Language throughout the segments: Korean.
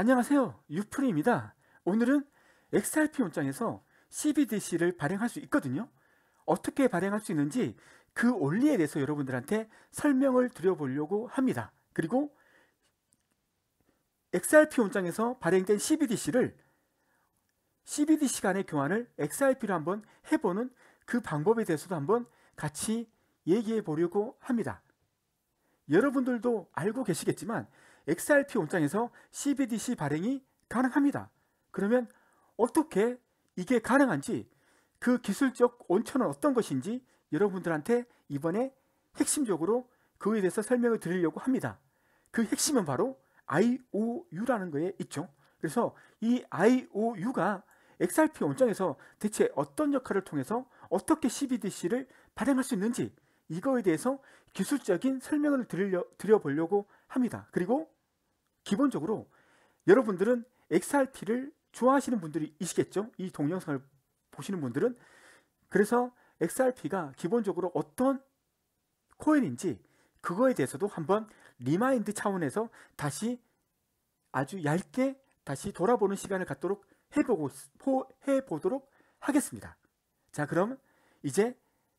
안녕하세요. 유프리입니다. 오늘은 XRP 온장에서 CBDC를 발행할 수 있거든요. 어떻게 발행할 수 있는지 그 원리에 대해서 여러분들한테 설명을 드려보려고 합니다. 그리고 XRP 온장에서 발행된 CBDC를 CBDC 간의 교환을 XRP로 한번 해보는 그 방법에 대해서도 한번 같이 얘기해 보려고 합니다. 여러분들도 알고 계시겠지만 XRP 원장에서 CBDC 발행이 가능합니다. 그러면 어떻게 이게 가능한지 그 기술적 원천은 어떤 것인지 여러분들한테 이번에 핵심적으로 그에 대해서 설명을 드리려고 합니다. 그 핵심은 바로 IOU라는 거에 있죠. 그래서 이 IOU가 XRP 원장에서 대체 어떤 역할을 통해서 어떻게 CBDC를 발행할 수 있는지 이거에 대해서 기술적인 설명을 드려, 드려보려고 합니다. 그리고 기본적으로 여러분들은 XRP를 좋아하시는 분들이 있겠죠. 이 동영상을 보시는 분들은 그래서 XRP가 기본적으로 어떤 코인인지 그거에 대해서도 한번 리마인드 차원에서 다시 아주 얇게 다시 돌아보는 시간을 갖도록 해보고, 해보도록 하겠습니다. 자, 그럼 이제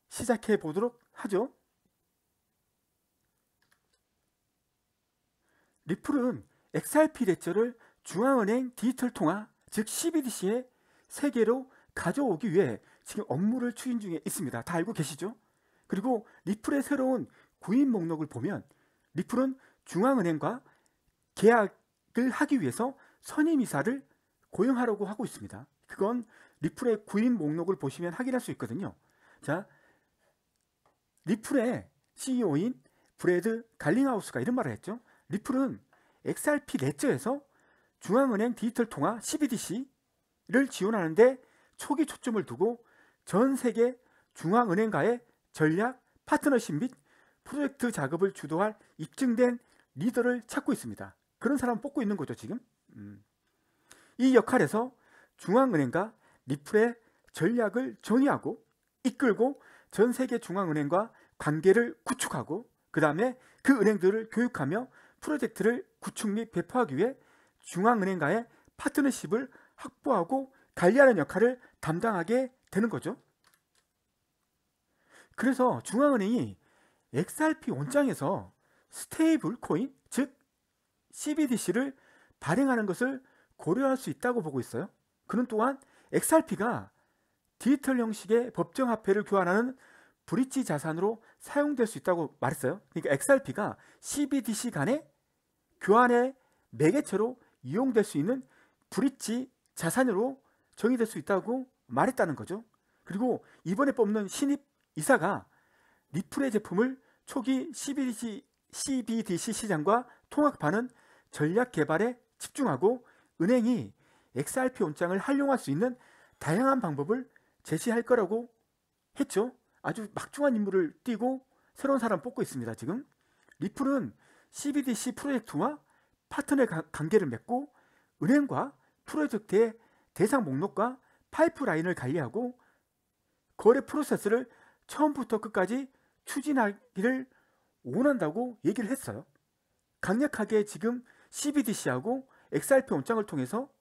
시작해 보도록 하죠. 리플은 XRP 대처를 중앙은행 디지털 통화 즉 CBDC의 세계로 가져오기 위해 지금 업무를 추진 중에 있습니다. 다 알고 계시죠? 그리고 리플의 새로운 구인 목록을 보면 리플은 중앙은행과 계약을 하기 위해서 선임이사를 고용하려고 하고 있습니다. 그건 리플의 구인 목록을 보시면 확인할 수 있거든요. 자, 리플의 CEO인 브레드 갈링하우스가 이런 말을 했죠. 리플은 XRP 넷째에서 중앙은행 디지털 통화 CBDC를 지원하는데 초기 초점을 두고 전 세계 중앙은행과의 전략 파트너십 및 프로젝트 작업을 주도할 입증된 리더를 찾고 있습니다. 그런 사람 뽑고 있는 거죠, 지금. 음. 이 역할에서 중앙은행과 리플의 전략을 정의하고 이끌고 전 세계 중앙은행과 관계를 구축하고 그 다음에 그 은행들을 교육하며 프로젝트를 구축 및 배포하기 위해 중앙은행과의 파트너십을 확보하고 관리하는 역할을 담당하게 되는 거죠. 그래서 중앙은행이 XRP 원장에서 스테이블 코인, 즉 CBDC를 발행하는 것을 고려할 수 있다고 보고 있어요. 그는 또한 XRP가 디지털 형식의 법정 화폐를 교환하는 브릿지 자산으로 사용될 수 있다고 말했어요. 그러니까 XRP가 CBDC 간의 교환의 그 매개체로 이용될 수 있는 브릿지 자산으로 정의될 수 있다고 말했다는 거죠. 그리고 이번에 뽑는 신입 이사가 리플의 제품을 초기 CBDC, CBDC 시장과 통합하는 전략 개발에 집중하고 은행이 XRP 온장을 활용할 수 있는 다양한 방법을 제시할 거라고 했죠. 아주 막중한 임무를 띄고 새로운 사람 뽑고 있습니다. 지금 리플은 CBDC 프로젝트와 파트너의 관계를 맺고 은행과 프로젝트의 대상 목록과 파이프라인을 관리하고 거래 프로세스를 처음부터 끝까지 추진하기를 원한다고 얘기를 했어요. 강력하게 지금 CBDC하고 XRP 원장을 통해서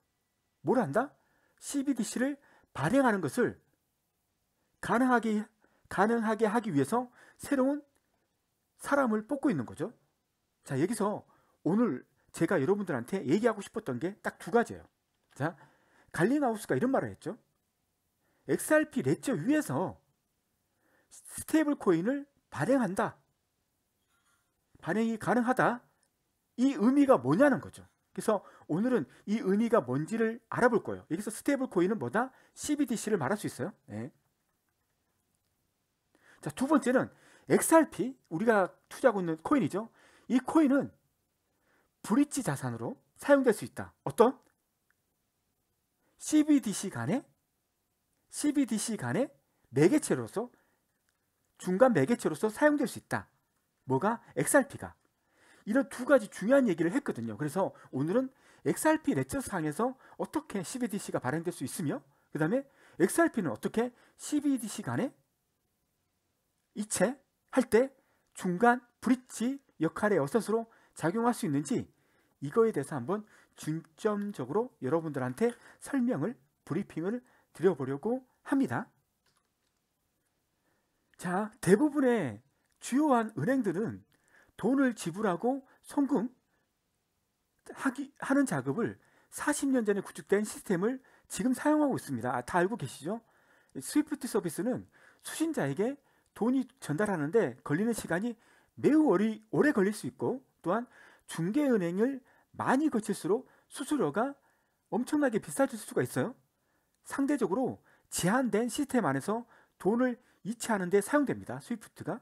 뭘 한다? CBDC를 발행하는 것을 가능하게, 가능하게 하기 위해서 새로운 사람을 뽑고 있는 거죠. 자, 여기서 오늘 제가 여러분들한테 얘기하고 싶었던 게 딱 두 가지예요. 자, 갈링하우스가 이런 말을 했죠. XRP 레저 위에서 스테이블 코인을 발행한다. 발행이 가능하다. 이 의미가 뭐냐는 거죠. 그래서 오늘은 이 의미가 뭔지를 알아볼 거예요. 여기서 스테이블 코인은 뭐다? CBDC를 말할 수 있어요. 네. 자, 두 번째는 XRP, 우리가 투자하고 있는 코인이죠. 이 코인은 브릿지 자산으로 사용될 수 있다. 어떤? CBDC 간의 CBDC 간의 매개체로서 중간 매개체로서 사용될 수 있다. 뭐가? XRP가. 이런 두 가지 중요한 얘기를 했거든요. 그래서 오늘은 XRP 레츠상에서 어떻게 CBDC가 발행될 수 있으며 그 다음에 XRP는 어떻게 CBDC 간에 이체 할 때 중간 브릿지 역할에 어서스로 작용할 수 있는지 이거에 대해서 한번 중점적으로 여러분들한테 설명을 브리핑을 드려보려고 합니다. 자, 대부분의 주요한 은행들은 돈을 지불하고 송금 하기, 하는 작업을 40년 전에 구축된 시스템을 지금 사용하고 있습니다. 아, 다 알고 계시죠? 스위프트 서비스는 수신자에게 돈이 전달하는데 걸리는 시간이 매우 오리, 오래 걸릴 수 있고 또한 중개은행을 많이 거칠수록 수수료가 엄청나게 비싸질 수가 있어요. 상대적으로 제한된 시스템 안에서 돈을 이체하는 데 사용됩니다. 스위프트가.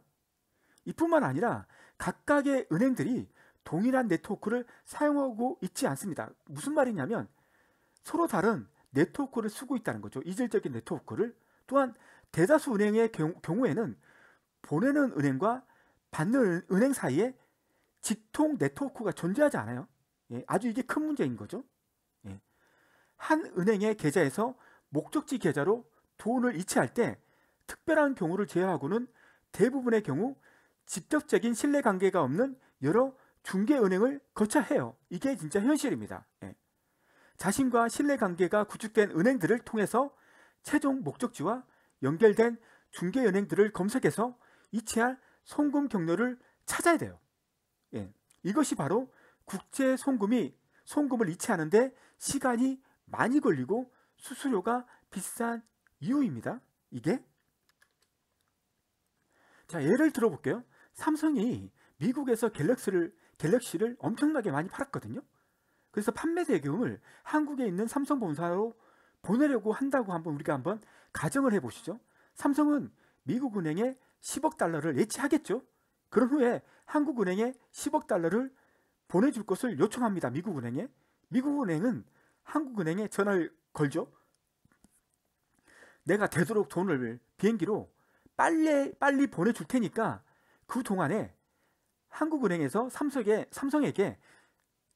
이뿐만 아니라 각각의 은행들이 동일한 네트워크를 사용하고 있지 않습니다. 무슨 말이냐면 서로 다른 네트워크를 쓰고 있다는 거죠. 이질적인 네트워크를. 또한 대다수 은행의 경우, 에는 보내는 은행과 받는 은행 사이에 직통 네트워크가 존재하지 않아요. 예, 아주 이게 큰 문제인 거죠. 예. 한 은행의 계좌에서 목적지 계좌로 돈을 이체할 때 특별한 경우를 제외하고는 대부분의 경우 직접적인 신뢰 관계가 없는 여러 중개 은행을 거쳐 해요. 이게 진짜 현실입니다. 예. 자신과 신뢰 관계가 구축된 은행들을 통해서 최종 목적지와 연결된 중개 은행들을 검색해서 이체할 송금 경로를 찾아야 돼요. 예. 이것이 바로 국제 송금이 송금을 이체하는데 시간이 많이 걸리고 수수료가 비싼 이유입니다. 이게 자 예를 들어볼게요. 삼성이 미국에서 갤럭시를 갤럭시를 엄청나게 많이 팔았거든요. 그래서 판매 대금을 한국에 있는 삼성 본사로 보내려고 한다고 한번 우리가 한번 가정을 해보시죠. 삼성은 미국 은행에 10억 달러를 예치하겠죠. 그런 후에 한국은행에 10억 달러를 보내줄 것을 요청합니다. 미국은행에. 미국은행은 한국은행에 전화를 걸죠. 내가 되도록 돈을 비행기로 빨리 빨리 보내줄 테니까 그 동안에 한국은행에서 삼성에, 삼성에게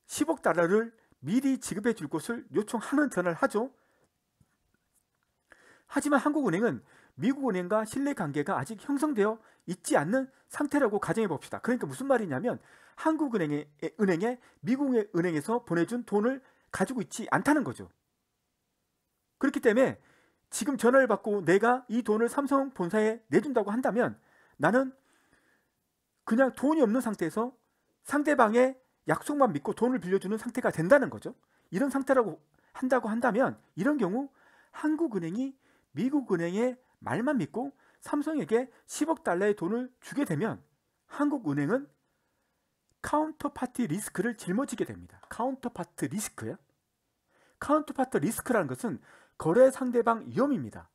10억 달러를 미리 지급해 줄 것을 요청하는 전화를 하죠. 하지만 한국은행은 미국은행과 신뢰 관계가 아직 형성되어 있지 않는 상태라고 가정해 봅시다. 그러니까 무슨 말이냐면 한국은행에 은행에 미국의 은행에서 보내준 돈을 가지고 있지 않다는 거죠. 그렇기 때문에 지금 전화를 받고 내가 이 돈을 삼성 본사에 내준다고 한다면 나는 그냥 돈이 없는 상태에서 상대방의 약속만 믿고 돈을 빌려주는 상태가 된다는 거죠. 이런 상태라고 한다고 한다면 이런 경우 한국은행이 미국은행에 말만 믿고 삼성에게 10억 달러의 돈을 주게 되면 한국은행은 카운터파티 리스크를 짊어지게 됩니다. 카운터파트 리스크요? 카운터파트 리스크라는 것은 거래 상대방 위험입니다.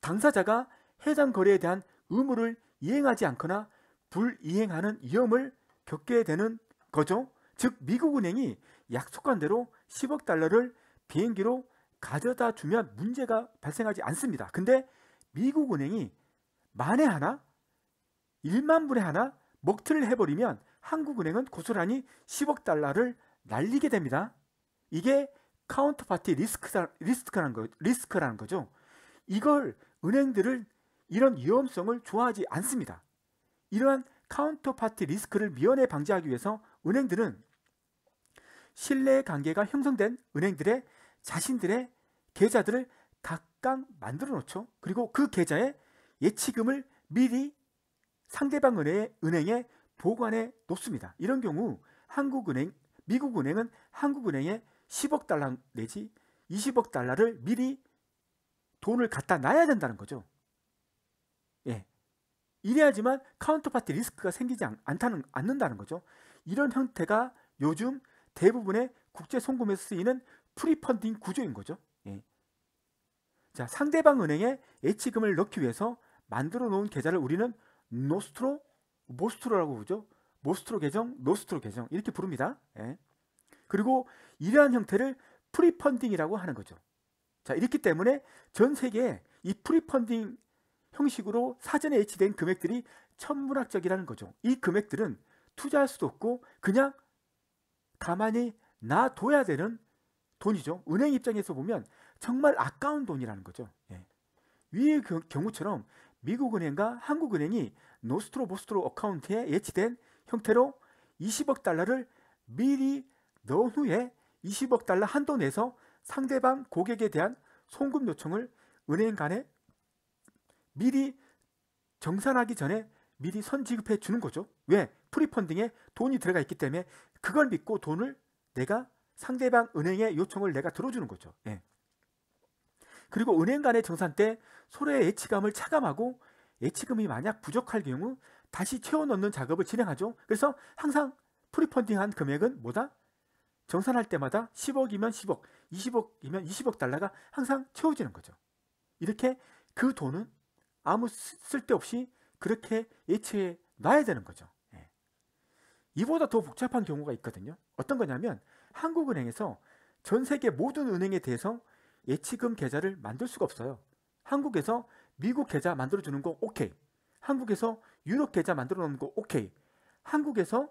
당사자가 해당 거래에 대한 의무를 이행하지 않거나 불이행하는 위험을 겪게 되는 거죠. 즉 미국은행이 약속한 대로 10억 달러를 비행기로 가져다 주면 문제가 발생하지 않습니다. 근데 미국 은행이 만에 하나 1만 분에 하나 먹튀를 해버리면 한국은행은 고스란히 10억 달러를 날리게 됩니다. 이게 카운터파티 리스크, 리스크라는, 거, 리스크라는 거죠. 이걸 은행들은 이런 위험성을 좋아하지 않습니다. 이러한 카운터파티 리스크를 미연에 방지하기 위해서 은행들은 신뢰 관계가 형성된 은행들의 자신들의 계좌들을 각각 만들어 놓죠. 그리고 그 계좌에 예치금을 미리 상대방 은행에, 은행에 보관해 놓습니다. 이런 경우 한국은행, 미국은행은 한국은행에 10억 달러 내지 20억 달러를 미리 돈을 갖다 놔야 된다는 거죠. 예. 이래야지만 카운터파티 리스크가 생기지 않, 않다는, 않는다는 거죠. 이런 형태가 요즘 대부분의 국제 송금에서 쓰이는 프리펀딩 구조인 거죠. 자, 상대방 은행에 예치금을 넣기 위해서 만들어 놓은 계좌를 우리는 노스트로, 모스트로라고 부르죠. 모스트로 계정, 노스트로 계정 이렇게 부릅니다. 예. 그리고 이러한 형태를 프리펀딩이라고 하는 거죠. 자, 이렇기 때문에 전 세계에 이 프리펀딩 형식으로 사전에 예치된 금액들이 천문학적이라는 거죠. 이 금액들은 투자할 수도 없고 그냥 가만히 놔둬야 되는 돈이죠. 은행 입장에서 보면 정말 아까운 돈이라는 거죠. 예. 위의 그 경우처럼 미국은행과 한국은행이 노스트로 보스트로 어카운트에 예치된 형태로 20억 달러를 미리 넣은 후에 20억 달러 한도 내서 상대방 고객에 대한 송금 요청을 은행 간에 미리 정산하기 전에 미리 선지급해 주는 거죠. 왜? 프리펀딩에 돈이 들어가 있기 때문에 그걸 믿고 돈을 내가 상대방 은행의 요청을 내가 들어주는 거죠. 예. 그리고 은행 간의 정산 때 소래의 예치감을 차감하고 예치금이 만약 부족할 경우 다시 채워 넣는 작업을 진행하죠. 그래서 항상 프리펀딩한 금액은 뭐다? 정산할 때마다 10억이면 10억, 20억이면 20억 달러가 항상 채워지는 거죠. 이렇게 그 돈은 아무 쓸데없이 그렇게 예치해 놔야 되는 거죠. 예. 이보다 더 복잡한 경우가 있거든요. 어떤 거냐면 한국은행에서 전 세계 모든 은행에 대해서 예치금 계좌를 만들 수가 없어요. 한국에서 미국 계좌 만들어 주는 거 오케이. 한국에서 유럽 계좌 만들어 놓는 거 오케이. 한국에서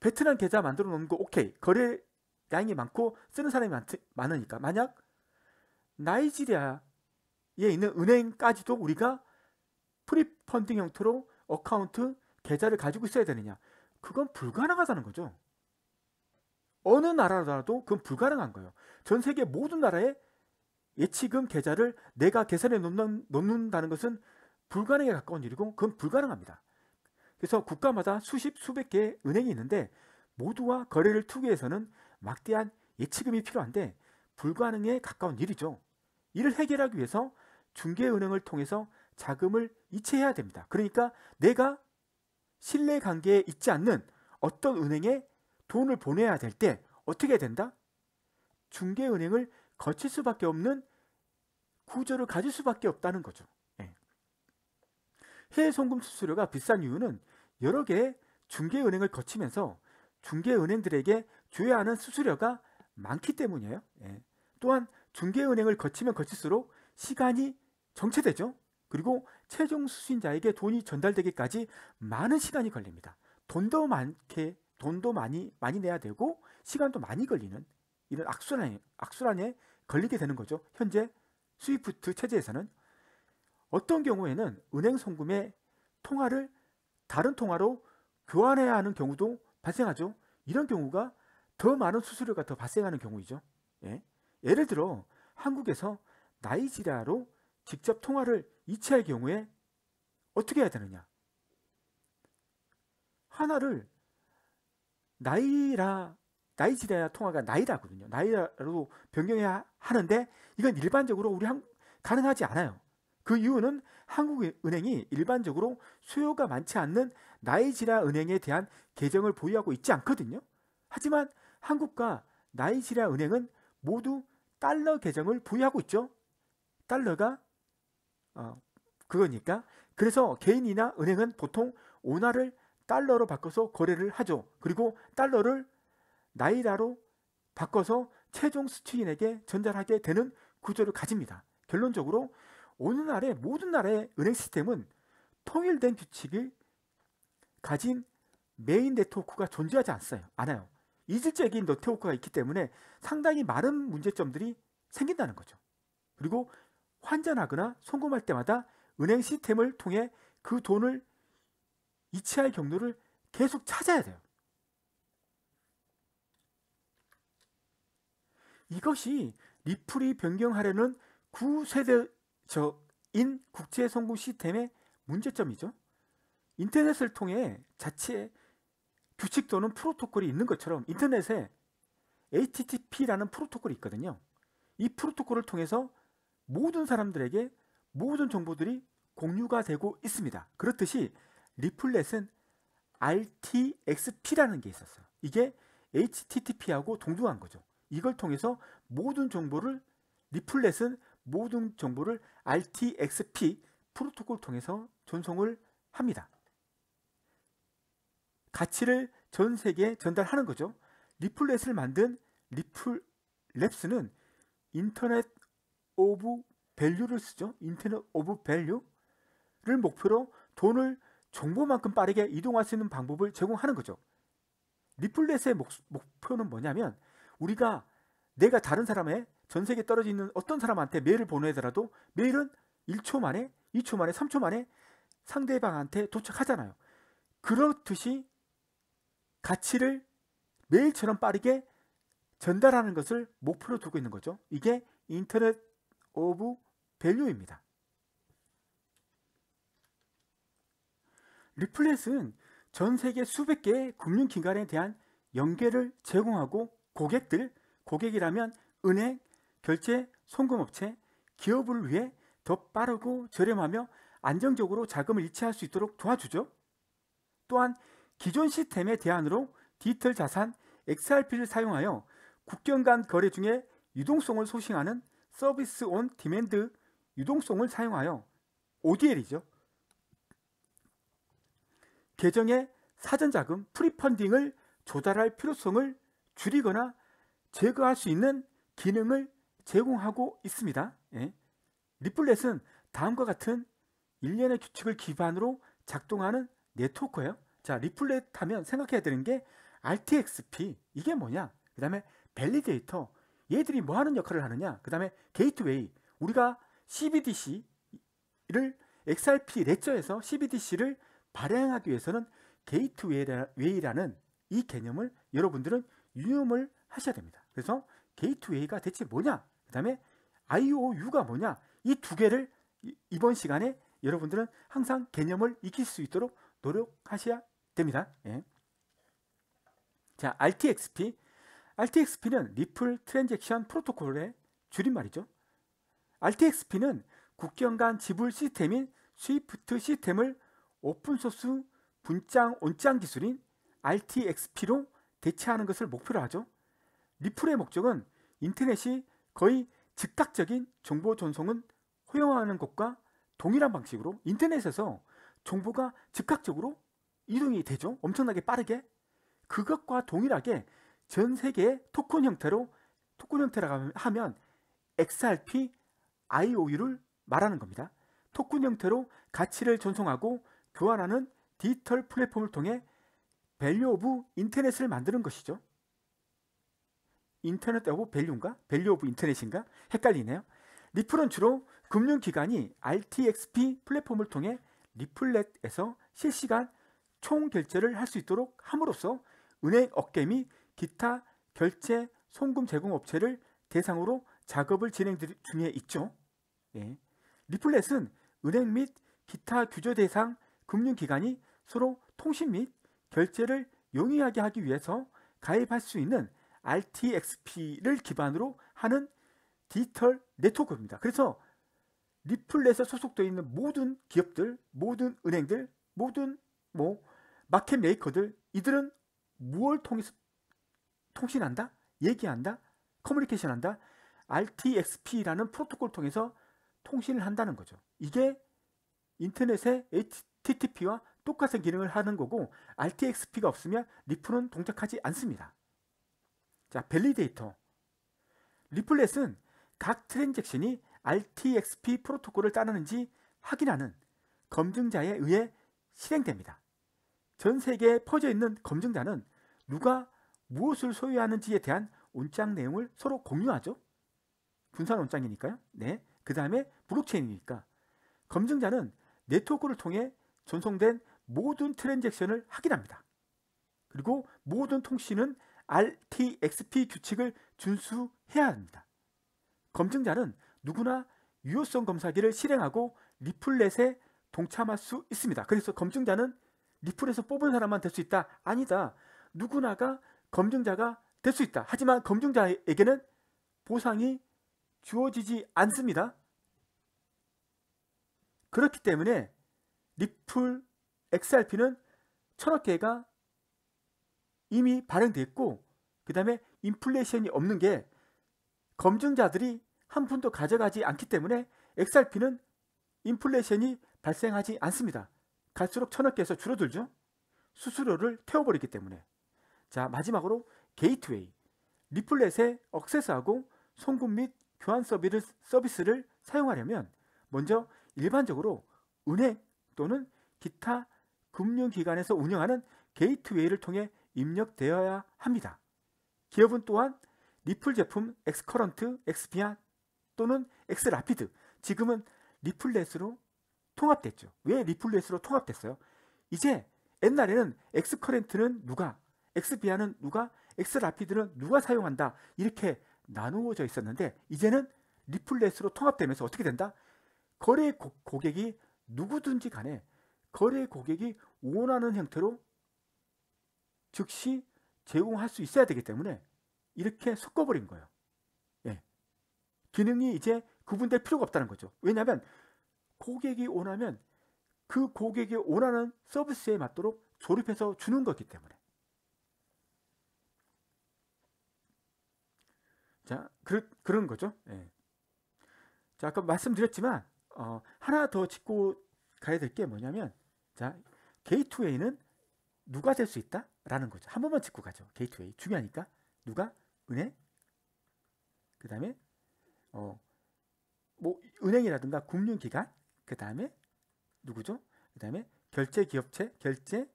베트남 계좌 만들어 놓는 거 오케이. 거래 량이 많고 쓰는 사람이 많, 많으니까. 만약 나이지리아에 있는 은행까지도 우리가 프리펀딩 형태로 어카운트 계좌를 가지고 있어야 되느냐. 그건 불가능하다는 거죠. 어느 나라라도 그건 불가능한 거예요. 전 세계 모든 나라에 예치금 계좌를 내가 계산해 놓는, 놓는다는 것은 불가능에 가까운 일이고 그건 불가능합니다. 그래서 국가마다 수십 수백 개의 은행이 있는데 모두와 거래를 투기해서는 막대한 예치금이 필요한데 불가능에 가까운 일이죠. 이를 해결하기 위해서 중개은행을 통해서 자금을 이체해야 됩니다. 그러니까 내가 신뢰 관계에 있지 않는 어떤 은행에 돈을 보내야 될 때 어떻게 된다? 중개은행을 거칠 수밖에 없는 구조를 가질 수밖에 없다는 거죠. 예. 해외 송금 수수료가 비싼 이유는 여러 개의 중개은행을 거치면서 중개은행들에게 줘야 하는 수수료가 많기 때문이에요. 예. 또한 중개은행을 거치면 거칠수록 시간이 정체되죠. 그리고 최종 수신자에게 돈이 전달되기까지 많은 시간이 걸립니다. 돈도 많게 돈도 많이 많이 내야 되고 시간도 많이 걸리는 이런 악순환 악순환의 걸리게 되는 거죠. 현재 스위프트 체제에서는 어떤 경우에는 은행 송금의 통화를 다른 통화로 교환해야 하는 경우도 발생하죠. 이런 경우가 더 많은 수수료가 더 발생하는 경우이죠. 예? 예를 들어 한국에서 나이지리아로 직접 통화를 이체할 경우에 어떻게 해야 되느냐? 하나를 나이라 나이지리아 통화가 나이라거든요. 나이라로 변경해야 하는데 이건 일반적으로 우리 한, 가능하지 않아요. 그 이유는 한국은행이 일반적으로 수요가 많지 않는 나이지리아 은행에 대한 계정을 보유하고 있지 않거든요. 하지만 한국과 나이지리아 은행은 모두 달러 계정을 보유하고 있죠. 달러가 어, 그거니까 그래서 개인이나 은행은 보통 원화를 달러로 바꿔서 거래를 하죠. 그리고 달러를 나이라로 바꿔서 최종 수취인에게 전달하게 되는 구조를 가집니다. 결론적으로 어느 날라의 모든 나라의 은행 시스템은 통일된 규칙을 가진 메인 네트워크가 존재하지 않아요. 않아요. 이질적인 네트워크가 있기 때문에 상당히 많은 문제점들이 생긴다는 거죠. 그리고 환전하거나 송금할 때마다 은행 시스템을 통해 그 돈을 이체할 경로를 계속 찾아야 돼요. 이것이 리플이 변경하려는 구세대적인 국제 선금 시스템의 문제점이죠. 인터넷을 통해 자체 규칙 또는 프로토콜이 있는 것처럼 인터넷에 HTTP라는 프로토콜이 있거든요. 이 프로토콜을 통해서 모든 사람들에게 모든 정보들이 공유가 되고 있습니다. 그렇듯이 리플렛은 RTXP라는 게 있었어요. 이게 HTTP하고 동등한 거죠. 이걸 통해서 모든 정보를 리플렛은 모든 정보를 RTXP 프로토콜 통해서 전송을 합니다. 가치를 전 세계에 전달하는 거죠. 리플렛을 만든 리플랩스는 인터넷 오브 밸류를 쓰죠. 인터넷 오브 밸류를 목표로 돈을 정보만큼 빠르게 이동할 수 있는 방법을 제공하는 거죠. 리플렛의 목, 목표는 뭐냐면 우리가 내가 다른 사람의 전 세계에 떨어져 있는 어떤 사람한테 메일을 보내더라도 메일은 1초 만에, 2초 만에, 3초 만에 상대방한테 도착하잖아요. 그렇듯이 가치를 메일처럼 빠르게 전달하는 것을 목표로 두고 있는 거죠. 이게 인터넷 오브 밸류입니다. 리플렛은 전 세계 수백 개의 금융기관에 대한 연계를 제공하고 고객들, 고객이라면 은행, 결제, 송금업체, 기업을 위해 더 빠르고 저렴하며 안정적으로 자금을 이체할 수 있도록 도와주죠. 또한 기존 시스템의 대안으로 디지털 자산 XRP를 사용하여 국경 간 거래 중에 유동성을 소싱하는 서비스 온 디맨드 유동성을 사용하여 ODL이죠. 계정에 사전자금 프리펀딩을 조달할 필요성을 줄이거나 제거할 수 있는 기능을 제공하고 있습니다. 예. 리플렛은 다음과 같은 일련의 규칙을 기반으로 작동하는 네트워크예요. 자, 리플렛 하면 생각해야 되는 게 RTXP 이게 뭐냐? 그다음에 밸리데이터 얘들이 뭐 하는 역할을 하느냐? 그다음에 게이트웨이 우리가 CBDC를 XRP 레저에서 CBDC를 발행하기 위해서는 게이트웨이라는 이 개념을 여러분들은 유념을 하셔야 됩니다. 그래서 게이트웨이가 대체 뭐냐? 그 다음에 IOU가 뭐냐? 이 두 개를 이번 시간에 여러분들은 항상 개념을 익힐 수 있도록 노력하셔야 됩니다. 예. 자, RTXP. RTXP는 리플 트랜잭션 프로토콜의 줄임말이죠. RTXP는 국경 간 지불 시스템인 스위프트 시스템을 오픈소스 분장 온장 기술인 RTXP로 대체하는 것을 목표로 하죠. 리플의 목적은 인터넷이 거의 즉각적인 정보 전송은 허용하는 것과 동일한 방식으로 인터넷에서 정보가 즉각적으로 이동이 되죠. 엄청나게 빠르게. 그것과 동일하게 전 세계의 토큰 형태로 토큰 형태라고 하면 XRP IOU를 말하는 겁니다. 토큰 형태로 가치를 전송하고 교환하는 디지털 플랫폼을 통해 밸류 오브 인터넷을 만드는 것이죠. 인터넷 오브 밸류인가? 밸류 오브 인터넷인가? 헷갈리네요. 리플은 주로 금융기관이 RTXP 플랫폼을 통해 리플렛에서 실시간 총 결제를 할 수 있도록 함으로써 은행 업계 및 기타 결제 송금 제공 업체를 대상으로 작업을 진행 중에 있죠. 예. 리플렛은 은행 및 기타 규제 대상 금융기관이 서로 통신 및 결제를 용이하게 하기 위해서 가입할 수 있는 RTXP를 기반으로 하는 디지털 네트워크입니다. 그래서 리플렛에 소속되어 있는 모든 기업들, 모든 은행들, 모든 뭐 마켓 메이커들 이들은 무엇을 통해서 통신한다? 얘기한다? 커뮤니케이션 한다? RTXP라는 프로토콜을 통해서 통신을 한다는 거죠. 이게 인터넷의 HTTP와 똑같은 기능을 하는 거고 RTXP가 없으면 리플은 동작하지 않습니다. 자, 밸리데이터 리플렛은 각 트랜잭션이 RTXP 프로토콜을 따르는지 확인하는 검증자에 의해 실행됩니다. 전 세계에 퍼져 있는 검증자는 누가 무엇을 소유하는지에 대한 온장 내용을 서로 공유하죠. 분산 온장이니까요. 네. 그 다음에 블록체인이니까. 검증자는 네트워크를 통해 전송된 모든 트랜잭션을 확인합니다. 그리고 모든 통신은 RTXP 규칙을 준수해야 합니다. 검증자는 누구나 유효성 검사기를 실행하고 리플렛에 동참할 수 있습니다. 그래서 검증자는 리플에서 뽑은 사람만 될 수 있다? 아니다. 누구나가 검증자가 될 수 있다. 하지만 검증자에게는 보상이 주어지지 않습니다. 그렇기 때문에 리플 XRP는 천억 개가 이미 발행됐고 그 다음에 인플레이션이 없는 게 검증자들이 한 푼도 가져가지 않기 때문에 XRP는 인플레이션이 발생하지 않습니다. 갈수록 천억 개에서 줄어들죠. 수수료를 태워버리기 때문에 자 마지막으로 게이트웨이 리플렛에 억세스하고 송금 및 교환 서비스를, 서비스를 사용하려면 먼저 일반적으로 은행 또는 기타 금융기관에서 운영하는 게이트웨이를 통해 입력되어야 합니다. 기업은 또한 리플 제품 엑스커런트, 엑스비안 또는 엑스라피드 지금은 리플렛으로 통합됐죠. 왜 리플렛으로 통합됐어요? 이제 옛날에는 엑스커런트는 누가, 엑스비안은 누가, 엑스라피드는 누가 사용한다 이렇게 나누어져 있었는데 이제는 리플렛으로 통합되면서 어떻게 된다? 거래 고객이 누구든지 간에 거래 고객이 원하는 형태로 즉시 제공할 수 있어야 되기 때문에 이렇게 섞어버린 거예요. 예. 기능이 이제 구분될 필요가 없다는 거죠. 왜냐하면 고객이 원하면 그 고객이 원하는 서비스에 맞도록 조립해서 주는 거기 때문에. 자, 그, 그런 거죠. 예. 자, 아까 말씀드렸지만, 어, 하나 더 짚고 가야 될 게 뭐냐면, 자, 게이트웨이는 누가 될 수 있다? 라는 거죠. 한 번만 짚고 가죠. 게이트웨이. 중요하니까. 누가? 은행? 그 다음에, 어, 뭐, 은행이라든가 금융기관? 그 다음에, 누구죠? 그 다음에, 결제기업체, 결제,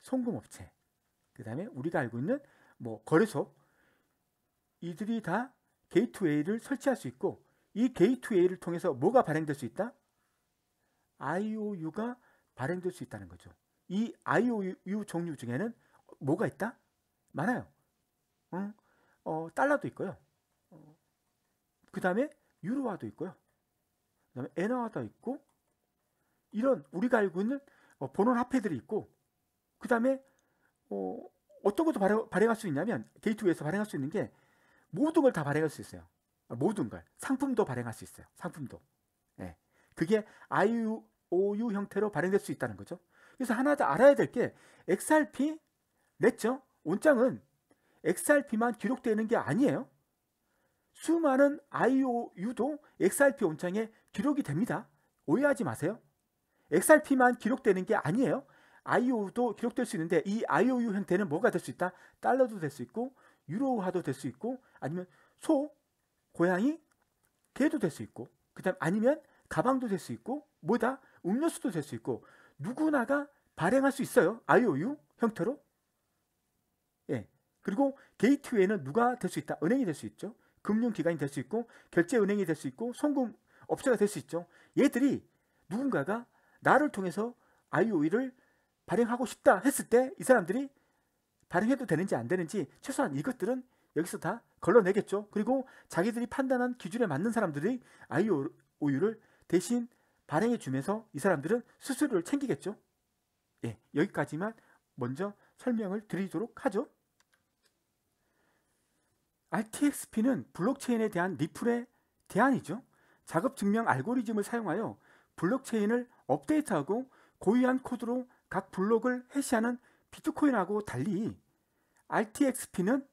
송금업체. 그 다음에, 우리가 알고 있는, 뭐, 거래소. 이들이 다 게이트웨이를 설치할 수 있고, 이 게이트웨이를 통해서 뭐가 발행될 수 있다? IOU가 발행될 수 있다는 거죠. 이 IOU 종류 중에는 뭐가 있다? 많아요. 어, 어 달러도 있고요. 어, 그 다음에 유로화도 있고요. 그 다음에 엔화화도 있고 이런 우리가 알고 있는 어, 본원 화폐들이 있고 그 다음에 어, 어떤 것도 발행, 발행할 수 있냐면 게이트웨이에서 발행할 수 있는 게 모든 걸 다 발행할 수 있어요. 모든 걸 상품도 발행할 수 있어요. 상품도. 예. 그게 IU, OU 형태로 발행될 수 있다는 거죠. 그래서 하나 더 알아야 될 게 XRP 냈죠? 온장은 XRP만 기록되는 게 아니에요. 수많은 IOU도 XRP 온장에 기록이 됩니다. 오해하지 마세요. XRP만 기록되는 게 아니에요. IOU도 기록될 수 있는데 이 IOU 형태는 뭐가 될 수 있다? 달러도 될 수 있고 유로화도 될 수 있고 아니면 소, 고양이, 개도 될 수 있고 그다음 아니면 가방도 될 수 있고 뭐다? 음료수도 될 수 있고 누구나가 발행할 수 있어요. IOU 형태로. 예. 그리고 게이트웨이는 누가 될 수 있다. 은행이 될 수 있죠. 금융기관이 될 수 있고 결제 은행이 될 수 있고 송금 업체가 될 수 있죠. 얘들이 누군가가 나를 통해서 IOU를 발행하고 싶다 했을 때 이 사람들이 발행해도 되는지 안 되는지 최소한 이것들은 여기서 다 걸러내겠죠. 그리고 자기들이 판단한 기준에 맞는 사람들이 IOU를 대신 발행해 주면서 이 사람들은 수수료를 챙기겠죠. 예, 여기까지만 먼저 설명을 드리도록 하죠. RTXP는 블록체인에 대한 리플의 대안이죠. 작업 증명 알고리즘을 사용하여 블록체인을 업데이트하고 고유한 코드로 각 블록을 해시하는 비트코인하고 달리 RTXP는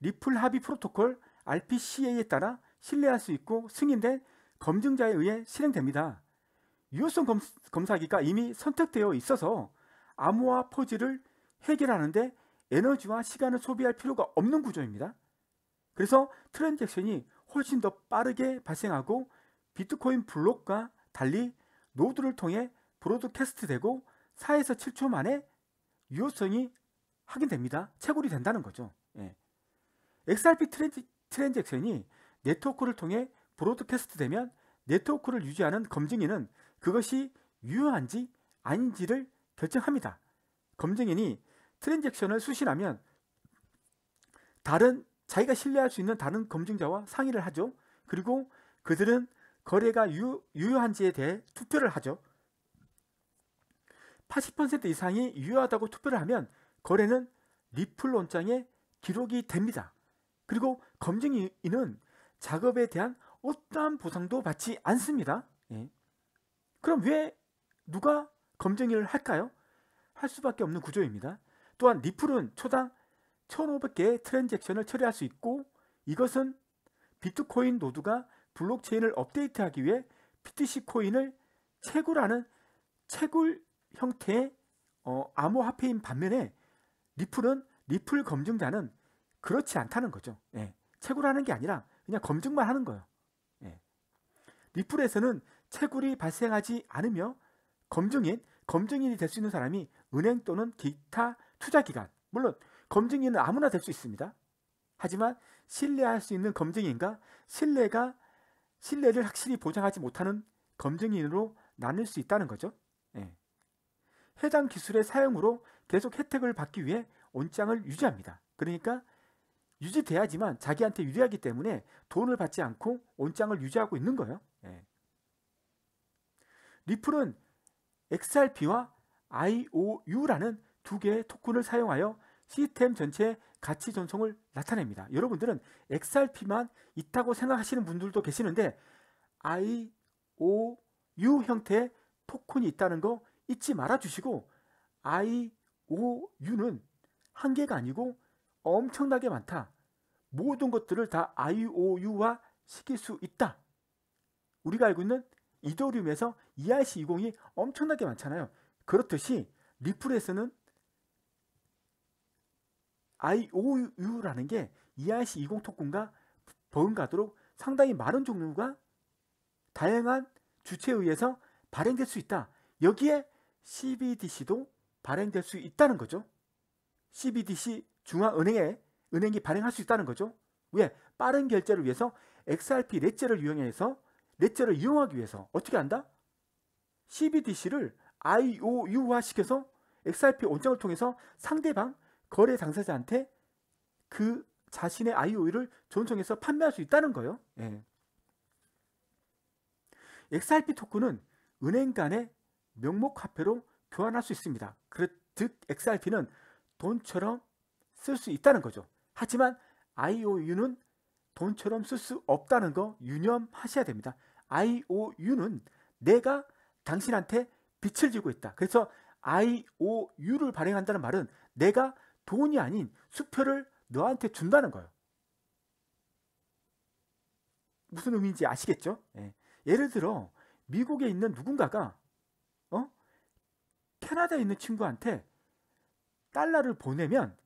리플 합의 프로토콜 RPCA에 따라 신뢰할 수 있고 승인된 검증자에 의해 실행됩니다. 유효성 검, 사기가 이미 선택되어 있어서 암호화 포즈를 해결하는데 에너지와 시간을 소비할 필요가 없는 구조입니다. 그래서 트랜잭션이 훨씬 더 빠르게 발생하고 비트코인 블록과 달리 노드를 통해 브로드캐스트 되고 4에서 7초 만에 유효성이 확인됩니다. 채굴이 된다는 거죠. 예. XRP 트랜지, 트랜잭션이 네트워크를 통해 브로드캐스트 되면 네트워크를 유지하는 검증인은 그것이 유효한지 아닌지를 결정합니다. 검증인이 트랜잭션을 수신하면 다른 자기가 신뢰할 수 있는 다른 검증자와 상의를 하죠. 그리고 그들은 거래가 유, 유효한지에 대해 투표를 하죠. 80% 이상이 유효하다고 투표를 하면 거래는 리플 원장에 기록이 됩니다. 그리고 검증인은 작업에 대한 어떠한 보상도 받지 않습니다. 예. 그럼 왜 누가 검증을 할까요? 할 수밖에 없는 구조입니다. 또한 리플은 초당 1,500개의 트랜잭션을 처리할 수 있고 이것은 비트코인 노드가 블록체인을 업데이트하기 위해 BTC 코인을 채굴하는 채굴 형태의 어, 암호화폐인 반면에 리플은 리플 검증자는 그렇지 않다는 거죠. 예. 채굴하는 게 아니라 그냥 검증만 하는 거예요. 예. 리플에서는 채굴이 발생하지 않으며 검증인, 검증인이 될 수 있는 사람이 은행 또는 기타 투자기관, 물론 검증인은 아무나 될 수 있습니다. 하지만 신뢰할 수 있는 검증인과 신뢰가 신뢰를 확실히 보장하지 못하는 검증인으로 나눌 수 있다는 거죠. 예. 해당 기술의 사용으로 계속 혜택을 받기 위해 원장을 유지합니다. 그러니까 유지돼야지만 자기한테 유리하기 때문에 돈을 받지 않고 원장을 유지하고 있는 거예요. 예. 리플은 XRP와 IOU라는 두 개의 토큰을 사용하여 시스템 전체의 가치 전송을 나타냅니다. 여러분들은 XRP만 있다고 생각하시는 분들도 계시는데 IOU 형태의 토큰이 있다는 거 잊지 말아주시고 IOU는 한 개가 아니고 엄청나게 많다. 모든 것들을 다 IOU화 시킬 수 있다. 우리가 알고 있는 이더리움에서 ERC20이 엄청나게 많잖아요. 그렇듯이 리플에서는 IOU라는 게 ERC20 토큰과 버금가도록 상당히 많은 종류가 다양한 주체에 의해서 발행될 수 있다. 여기에 CBDC도 발행될 수 있다는 거죠. CBDC 중앙은행에 은행이 발행할 수 있다는 거죠. 왜? 빠른 결제를 위해서 XRP 넷제를 이용해서 넷째를 이용하기 위해서 어떻게 한다? CBDC를 IOU화 시켜서 XRP 원장을 통해서 상대방 거래 당사자한테 그 자신의 IOU를 전송해서 판매할 수 있다는 거예요. 예. XRP 토큰은 은행 간의 명목 화폐로 교환할 수 있습니다. 즉 XRP는 돈처럼 쓸 수 있다는 거죠. 하지만 IOU는 돈처럼 쓸 수 없다는 거 유념하셔야 됩니다. IOU는 내가 당신한테 빛을 지고 있다. 그래서 IOU를 발행한다는 말은 내가 돈이 아닌 수표를 너한테 준다는 거예요. 무슨 의미인지 아시겠죠? 예. 예를 들어 미국에 있는 누군가가 어? 캐나다에 있는 친구한테 달러를 보내면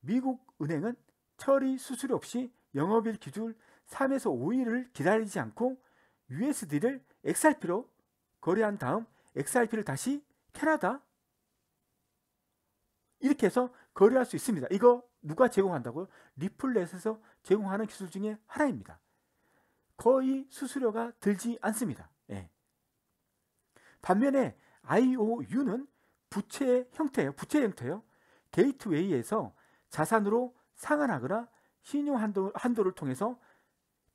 미국 은행은 처리 수수료 없이 영업일 기준 3에서 5일을 기다리지 않고 USD를 XRP로 거래한 다음 XRP를 다시 캐나다 이렇게 해서 거래할 수 있습니다. 이거 누가 제공한다고요? 리플렛에서 제공하는 기술 중에 하나입니다. 거의 수수료가 들지 않습니다. 예. 반면에 IOU는 부채 형태예요. 부채 형태요. 게이트웨이에서 자산으로 상환하거나 신용 한도, 한도를 통해서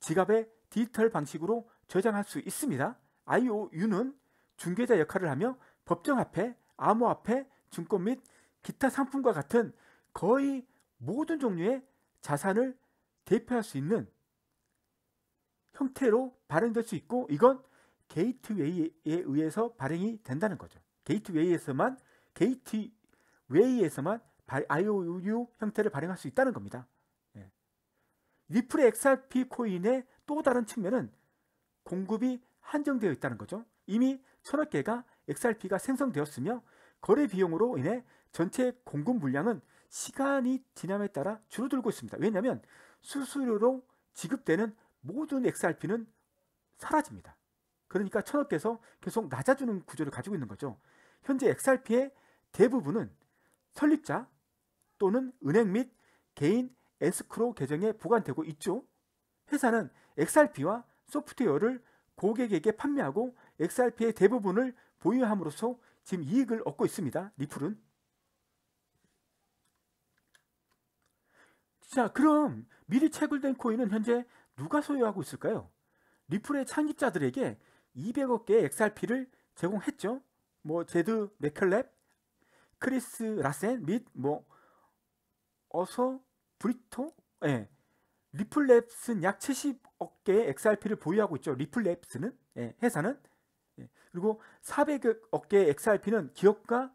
지갑의 디지털 방식으로 저장할 수 있습니다. IOU는 중개자 역할을 하며 법정 앞에, 암호 앞에, 증권 및 기타 상품과 같은 거의 모든 종류의 자산을 대표할 수 있는 형태로 발행될 수 있고 이건 게이트웨이에 의해서 발행이 된다는 거죠. 게이트웨이에서만 게이트웨이에서만 IOU 형태를 발행할 수 있다는 겁니다. 예. 리플의 XRP 코인의 또 다른 측면은 공급이 한정되어 있다는 거죠. 이미 천억 개가 XRP가 생성되었으며 거래 비용으로 인해 전체 공급 물량은 시간이 지남에 따라 줄어들고 있습니다. 왜냐하면 수수료로 지급되는 모든 XRP는 사라집니다. 그러니까 천억 개에서 계속 낮아주는 구조를 가지고 있는 거죠. 현재 XRP의 대부분은 설립자 또는 은행 및 개인 엔스크로 계정에 보관되고 있죠. 회사는 XRP와 소프트웨어를 고객에게 판매하고 XRP의 대부분을 보유함으로써 지금 이익을 얻고 있습니다. 리플은. 자 그럼 미리 채굴된 코인은 현재 누가 소유하고 있을까요? 리플의 창립자들에게 200억 개의 XRP를 제공했죠. 뭐 제드 맥클랩 크리스 라센 및 뭐 어서 브리토, 예, 네. 리플랩스는 약 70억 개의 XRP를 보유하고 있죠. 리플랩스는 예, 회사는 예, 그리고 400억 개의 XRP는 기업과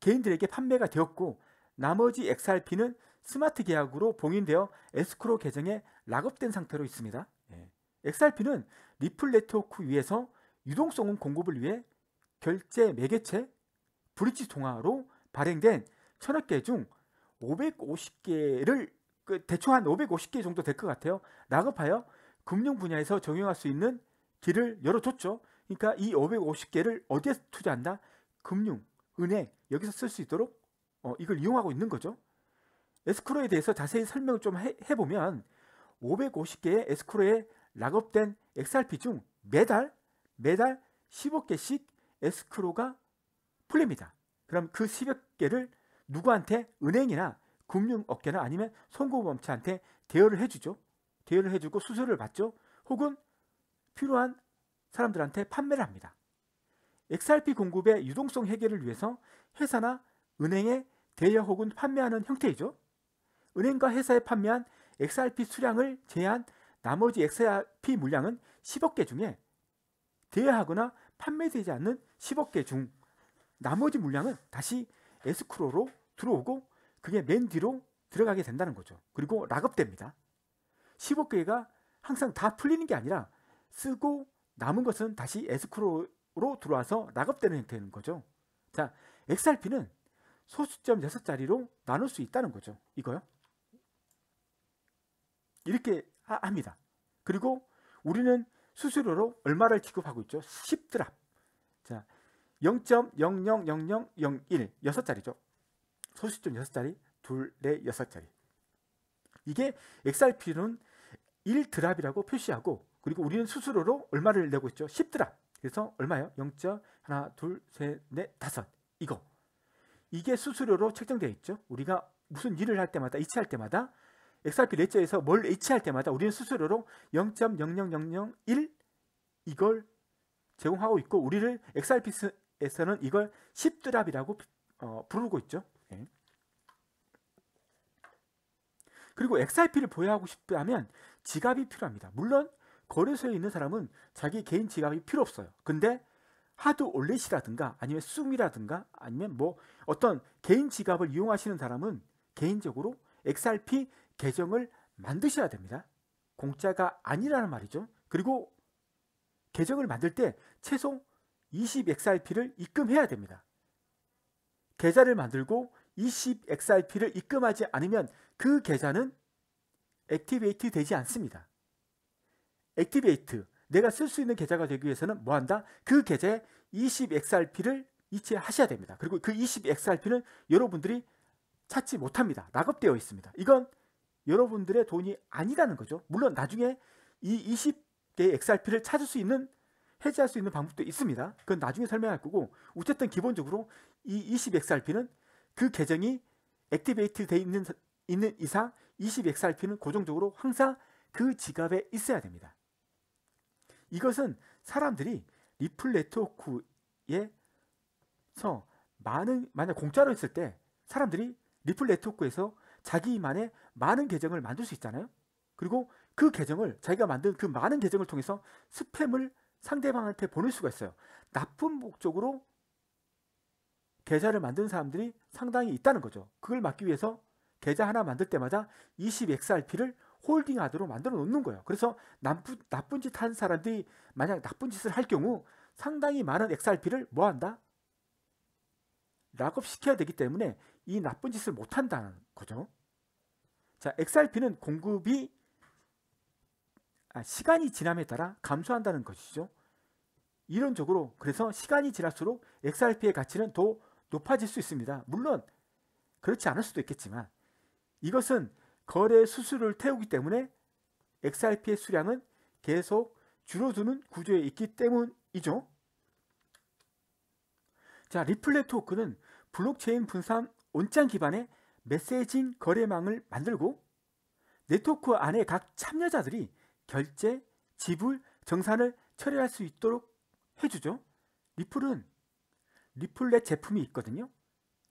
개인들에게 판매가 되었고 나머지 XRP는 스마트 계약으로 봉인되어 에스크로 계정에 락업된 상태로 있습니다. 예. XRP는 리플 네트워크 위에서 유동성은 공급을 위해 결제 매개체 브릿지 통화로 발행된 1 0 0 0억개 중 550개를 그 대충 한 550개 정도 될 것 같아요. 나급하여 금융 분야에서 적용할 수 있는 길을 열어줬죠. 그러니까 이 550개를 어디에 투자한다? 금융, 은행 여기서 쓸 수 있도록 어, 이걸 이용하고 있는 거죠. 에스크로에 대해서 자세히 설명을 좀 해, 해보면 550개의 에스크로에 락업된 XRP 중 매달 매달 15개씩 에스크로가 풀립니다. 그럼 그 10여 개를 누구한테 은행이나 금융업계나 아니면 송금업체한테 대여를 해주죠. 대여를 해주고 수수료를 받죠. 혹은 필요한 사람들한테 판매를 합니다. XRP 공급의 유동성 해결을 위해서 회사나 은행에 대여 혹은 판매하는 형태이죠. 은행과 회사에 판매한 XRP 수량을 제한 나머지 XRP 물량은 10억 개 중에 대여하거나 판매되지 않는 10억 개 중 나머지 물량은 다시 에스크로로 들어오고 그게 맨 뒤로 들어가게 된다는 거죠. 그리고 락업됩니다. 15개가 항상 다 풀리는 게 아니라 쓰고 남은 것은 다시 에스크로로 들어와서 락업되는 형태인 거죠. 자, XRP는 소수점 6자리로 나눌 수 있다는 거죠. 이거요. 이렇게 하, 합니다. 그리고 우리는 수수료로 얼마를 지급하고 있죠? 10드랍. 자, 0.0000001 6자리죠. 소수점 6자리, 둘, 넷, 6자리. 이게 XRP는 1드랍이라고 표시하고 그리고 우리는 스스로로 얼마를 내고 있죠? 10드랍. 그래서 얼마예요? 0. 하나, 둘, 셋, 넷, 다섯. 이거. 이게 수수료로 책정되어 있죠. 우리가 무슨 일을 할 때마다, 이치할 때마다 XRP 레저에서 뭘 H할 때마다 우리는 수수료로 0.00001 이걸 제공하고 있고 우리를 XRP에서는 이걸 10드랍이라고 어, 부르고 있죠. 예. 그리고 x r p 를 보유하고 싶다면 지갑이 필요합니다. 물론 거래소에 있는 사람은 자기 개인 지갑이 필요 없어요. 근데 하드 올렛이라든가 아니면 숨이라든가 아니면 뭐 어떤 개인 지갑을 이용하시는 사람은 개인적으로 XRP 계정을 만드셔야 됩니다. 공짜가 아니라는 말이죠. 그리고 계정을 만들 때 최소 20 XRP를 입금해야 됩니다. 계좌를 만들고 20XRP를 입금하지 않으면 그 계좌는 액티베이트 되지 않습니다. 액티베이트, 내가 쓸 수 있는 계좌가 되기 위해서는 뭐 한다? 그 계좌에 20XRP를 이체하셔야 됩니다. 그리고 그 20XRP는 여러분들이 찾지 못합니다. 낙업되어 있습니다. 이건 여러분들의 돈이 아니라는 거죠. 물론 나중에 이2 0대의 XRP를 찾을 수 있는 해제할 수 있는 방법도 있습니다. 그건 나중에 설명할 거고 어쨌든 기본적으로 이 20XRP는 그 계정이 액티베이트 돼 있는, 있는 이상 20XRP는 고정적으로 항상 그 지갑에 있어야 됩니다. 이것은 사람들이 리플 네트워크에서 많은 만약 공짜로 있을때 사람들이 리플 네트워크에서 자기만의 많은 계정을 만들 수 있잖아요. 그리고 그 계정을 자기가 만든 그 많은 계정을 통해서 스팸을 상대방한테 보낼 수가 있어요. 나쁜 목적으로 계좌를 만든 사람들이 상당히 있다는 거죠. 그걸 막기 위해서 계좌 하나 만들 때마다 20XRP를 홀딩하도록 만들어 놓는 거예요. 그래서 나쁜, 나쁜 짓한 사람들이 만약 나쁜 짓을 할 경우 상당히 많은 XRP를 뭐한다? 락업시켜야 되기 때문에 이 나쁜 짓을 못한다는 거죠. 자, XRP는 공급이 아, 시간이 지남에 따라 감소한다는 것이죠. 이론적으로 그래서 시간이 지날수록 XRP의 가치는 더 높아질 수 있습니다. 물론 그렇지 않을 수도 있겠지만 이것은 거래 수수료를 태우기 때문에 XRP의 수량은 계속 줄어드는 구조에 있기 때문이죠. 자, 리플레 토크는 블록체인 분산 온장 기반의 메시징 거래망을 만들고 네트워크 안에 각 참여자들이 결제, 지불, 정산을 처리할 수 있도록 해주죠. 리플은 리플렛 제품이 있거든요.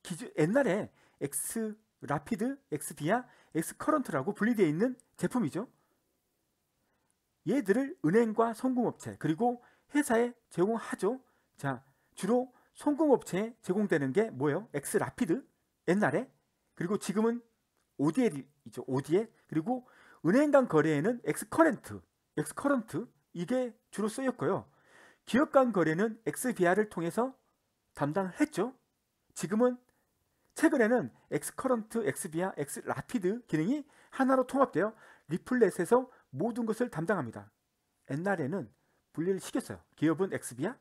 기존 옛날에 X 라피드, X 디아, X 커런트라고 분리되어 있는 제품이죠. 얘들을 은행과 송금업체 그리고 회사에 제공하죠. 자, 주로 송금업체에 제공되는 게 뭐예요? X 라피드 옛날에 그리고 지금은 ODL이죠. ODL 그리고 은행 간 거래에는 X 커런트, X 커런트 이게 주로 쓰였고요. 기업 간 거래는 XBR을 통해서 담당을 했죠. 지금은 최근에는 엑스커런트, 엑스비아, 엑스라피드 기능이 하나로 통합되어 리플렛에서 모든 것을 담당합니다. 옛날에는 분리를 시켰어요. 기업은 엑스비아,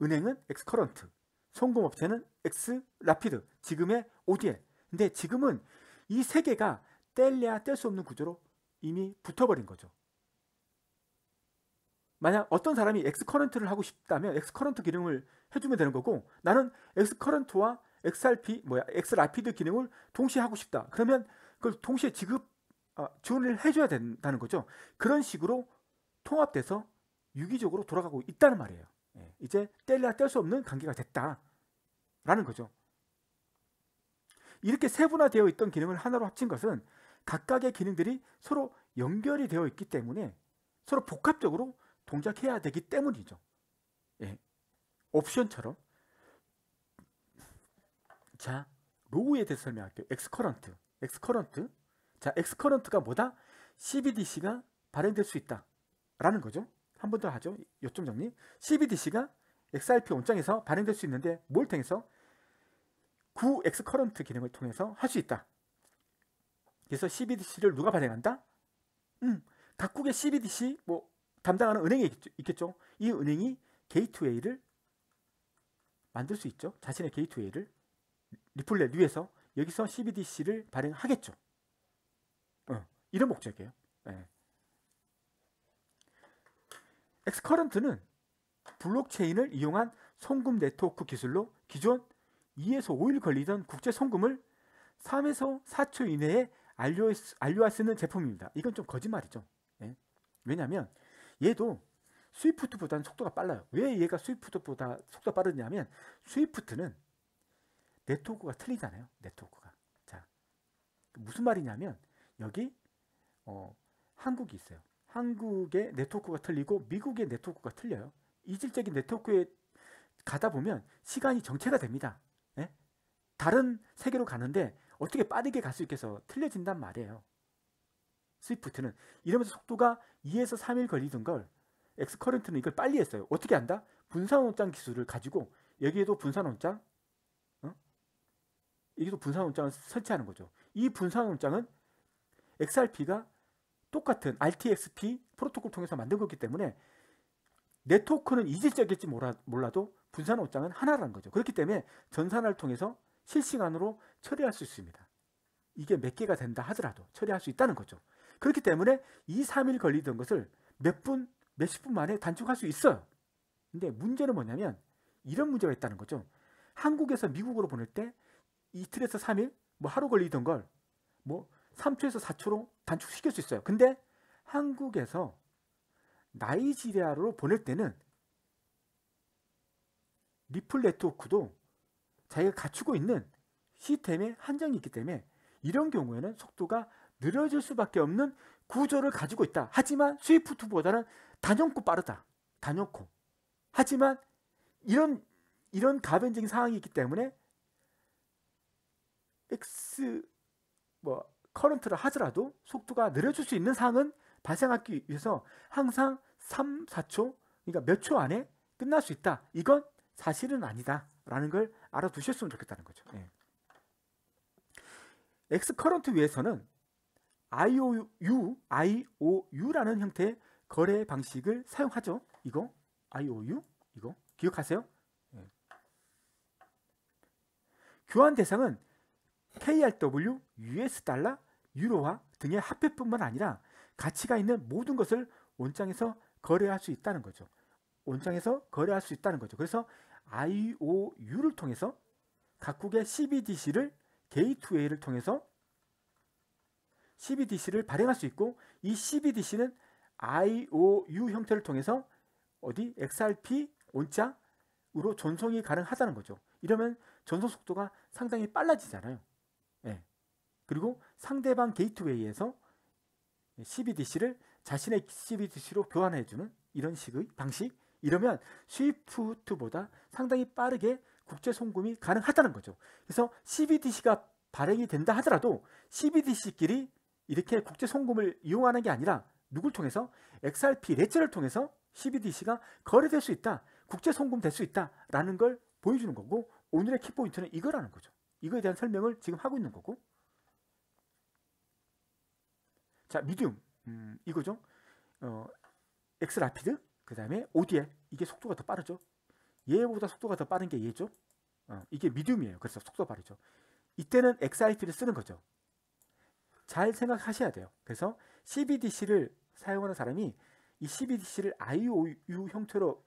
은행은 엑스커런트, 송금업체는 엑스라피드, 지금의 ODL. 근데 지금은 이 세 개가 뗄래야 뗄 수 없는 구조로 이미 붙어버린 거죠. 만약 어떤 사람이 x 커런트를 하고 싶다면 x 커런트 기능을 해주면 되는 거고 나는 x 커런트와 XRP 뭐야 x 스라피드 기능을 동시에 하고 싶다. 그러면 그걸 동시에 지급 아, 지원을 해줘야 된다는 거죠. 그런 식으로 통합돼서 유기적으로 돌아가고 있다는 말이에요. 예, 이제 뗄래야 뗄 수 없는 관계가 됐다라는 거죠. 이렇게 세분화되어 있던 기능을 하나로 합친 것은 각각의 기능들이 서로 연결이 되어 있기 때문에 서로 복합적으로 동작해야 되기 때문이죠. 예. 옵션처럼 자 로우에 대해서 설명할게요. 엑스커런트 엑스커런트 자 엑스커런트가 뭐다? CBDC가 발행될 수 있다 라는 거죠. 한 번 더 하죠. 요점 정리 CBDC가 XRP 원장에서 발행될 수 있는데 뭘 통해서? 9X 커런트 기능을 통해서 할 수 있다. 그래서 CBDC를 누가 발행한다? 음, 각국의 CBDC 뭐 담당하는 은행이 있겠죠. 이 은행이 게이트웨이를 만들 수 있죠. 자신의 게이트웨이를 리플렛 위에서 여기서 CBDC를 발행하겠죠. 어, 이런 목적이에요. 예. 엑스커런트는 블록체인을 이용한 송금 네트워크 기술로 기존 2에서 5일 걸리던 국제 송금을 3에서 4초 이내에 알려, 알려할 수 있는 제품입니다. 이건 좀 거짓말이죠. 예. 왜냐하면 얘도 스위프트보다는 속도가 빨라요. 왜 얘가 스위프트보다 속도가 빠르냐면 스위프트는 네트워크가 틀리잖아요. 네트워크가. 자, 무슨 말이냐면 여기 어, 한국이 있어요. 한국의 네트워크가 틀리고 미국의 네트워크가 틀려요. 이질적인 네트워크에 가다 보면 시간이 정체가 됩니다. 예? 다른 세계로 가는데 어떻게 빠르게 갈 수 있겠어? 틀려진단 말이에요. 스위프트는 이러면서 속도가 2에서 3일 걸리던 걸 엑스커런트는 이걸 빨리 했어요. 어떻게 한다? 분산원장 기술을 가지고 여기에도 분산원장 어? 여기도 분산원장을 설치하는 거죠. 이 분산원장은 XRP가 똑같은 RTXP 프로토콜 통해서 만든 거기 때문에 네트워크는 이질적일지 몰라도 분산원장은 하나라는 거죠. 그렇기 때문에 전산을 통해서 실시간으로 처리할 수 있습니다. 이게 몇 개가 된다 하더라도 처리할 수 있다는 거죠. 그렇기 때문에 2, 3일 걸리던 것을 몇 분, 몇 십 분 만에 단축할 수 있어요. 근데 문제는 뭐냐면 이런 문제가 있다는 거죠. 한국에서 미국으로 보낼 때 이틀에서 3일, 뭐 하루 걸리던 걸 뭐 3초에서 4초로 단축시킬 수 있어요. 근데 한국에서 나이지리아로 보낼 때는 리플 네트워크도 자기가 갖추고 있는 시스템에 한정이 있기 때문에 이런 경우에는 속도가 늘어질 수밖에 없는 구조를 가지고 있다. 하지만 스위프트보다는 단연코 빠르다. 단연코. 하지만 이런 이런 가변적인 상황이 있기 때문에 x 뭐 커런트를 하더라도 속도가 느려질 수 있는 상황은 발생하기 위해서 항상 3, 4초 그러니까 몇 초 안에 끝날 수 있다. 이건 사실은 아니다. 라는 걸 알아두셨으면 좋겠다는 거죠. 네. 예. X커런트 위에서는 IOU, IOU라는 형태의 거래 방식을 사용하죠. 이거 IOU 이거 기억하세요? 네. 교환 대상은 KRW, US 달러, 유로화 등의 화폐뿐만 아니라 가치가 있는 모든 것을 원장에서 거래할 수 있다는 거죠. 원장에서 거래할 수 있다는 거죠. 그래서 IOU를 통해서 각국의 CBDC를 게이트웨이를 통해서 CBDC를 발행할 수 있고 이 CBDC는 IOU 형태를 통해서 어디 XRP 원자으로 전송이 가능하다는 거죠. 이러면 전송 속도가 상당히 빨라지잖아요. 예. 그리고 상대방 게이트웨이에서 CBDC를 자신의 CBDC로 교환해주는 이런 식의 방식 이러면 스위프트보다 상당히 빠르게 국제 송금이 가능하다는 거죠. 그래서 CBDC가 발행이 된다 하더라도 CBDC끼리 이렇게 국제 송금을 이용하는 게 아니라 누굴 통해서 XRP 레츠를 통해서 CBDC가 거래될 수 있다. 국제 송금 될수 있다라는 걸 보여주는 거고 오늘의 키포인트는 이거라는 거죠. 이거에 대한 설명을 지금 하고 있는 거고 자 미디움 음, 이거죠. 어, 엑라피드그 다음에 ODL 이게 속도가 더 빠르죠. 얘보다 속도가 더 빠른 게 얘죠. 어, 이게 미디움이에요. 그래서 속도가 빠르죠. 이때는 XRP를 쓰는 거죠. 잘 생각하셔야 돼요. 그래서 CBDC를 사용하는 사람이 이 CBDC를 IOU 형태로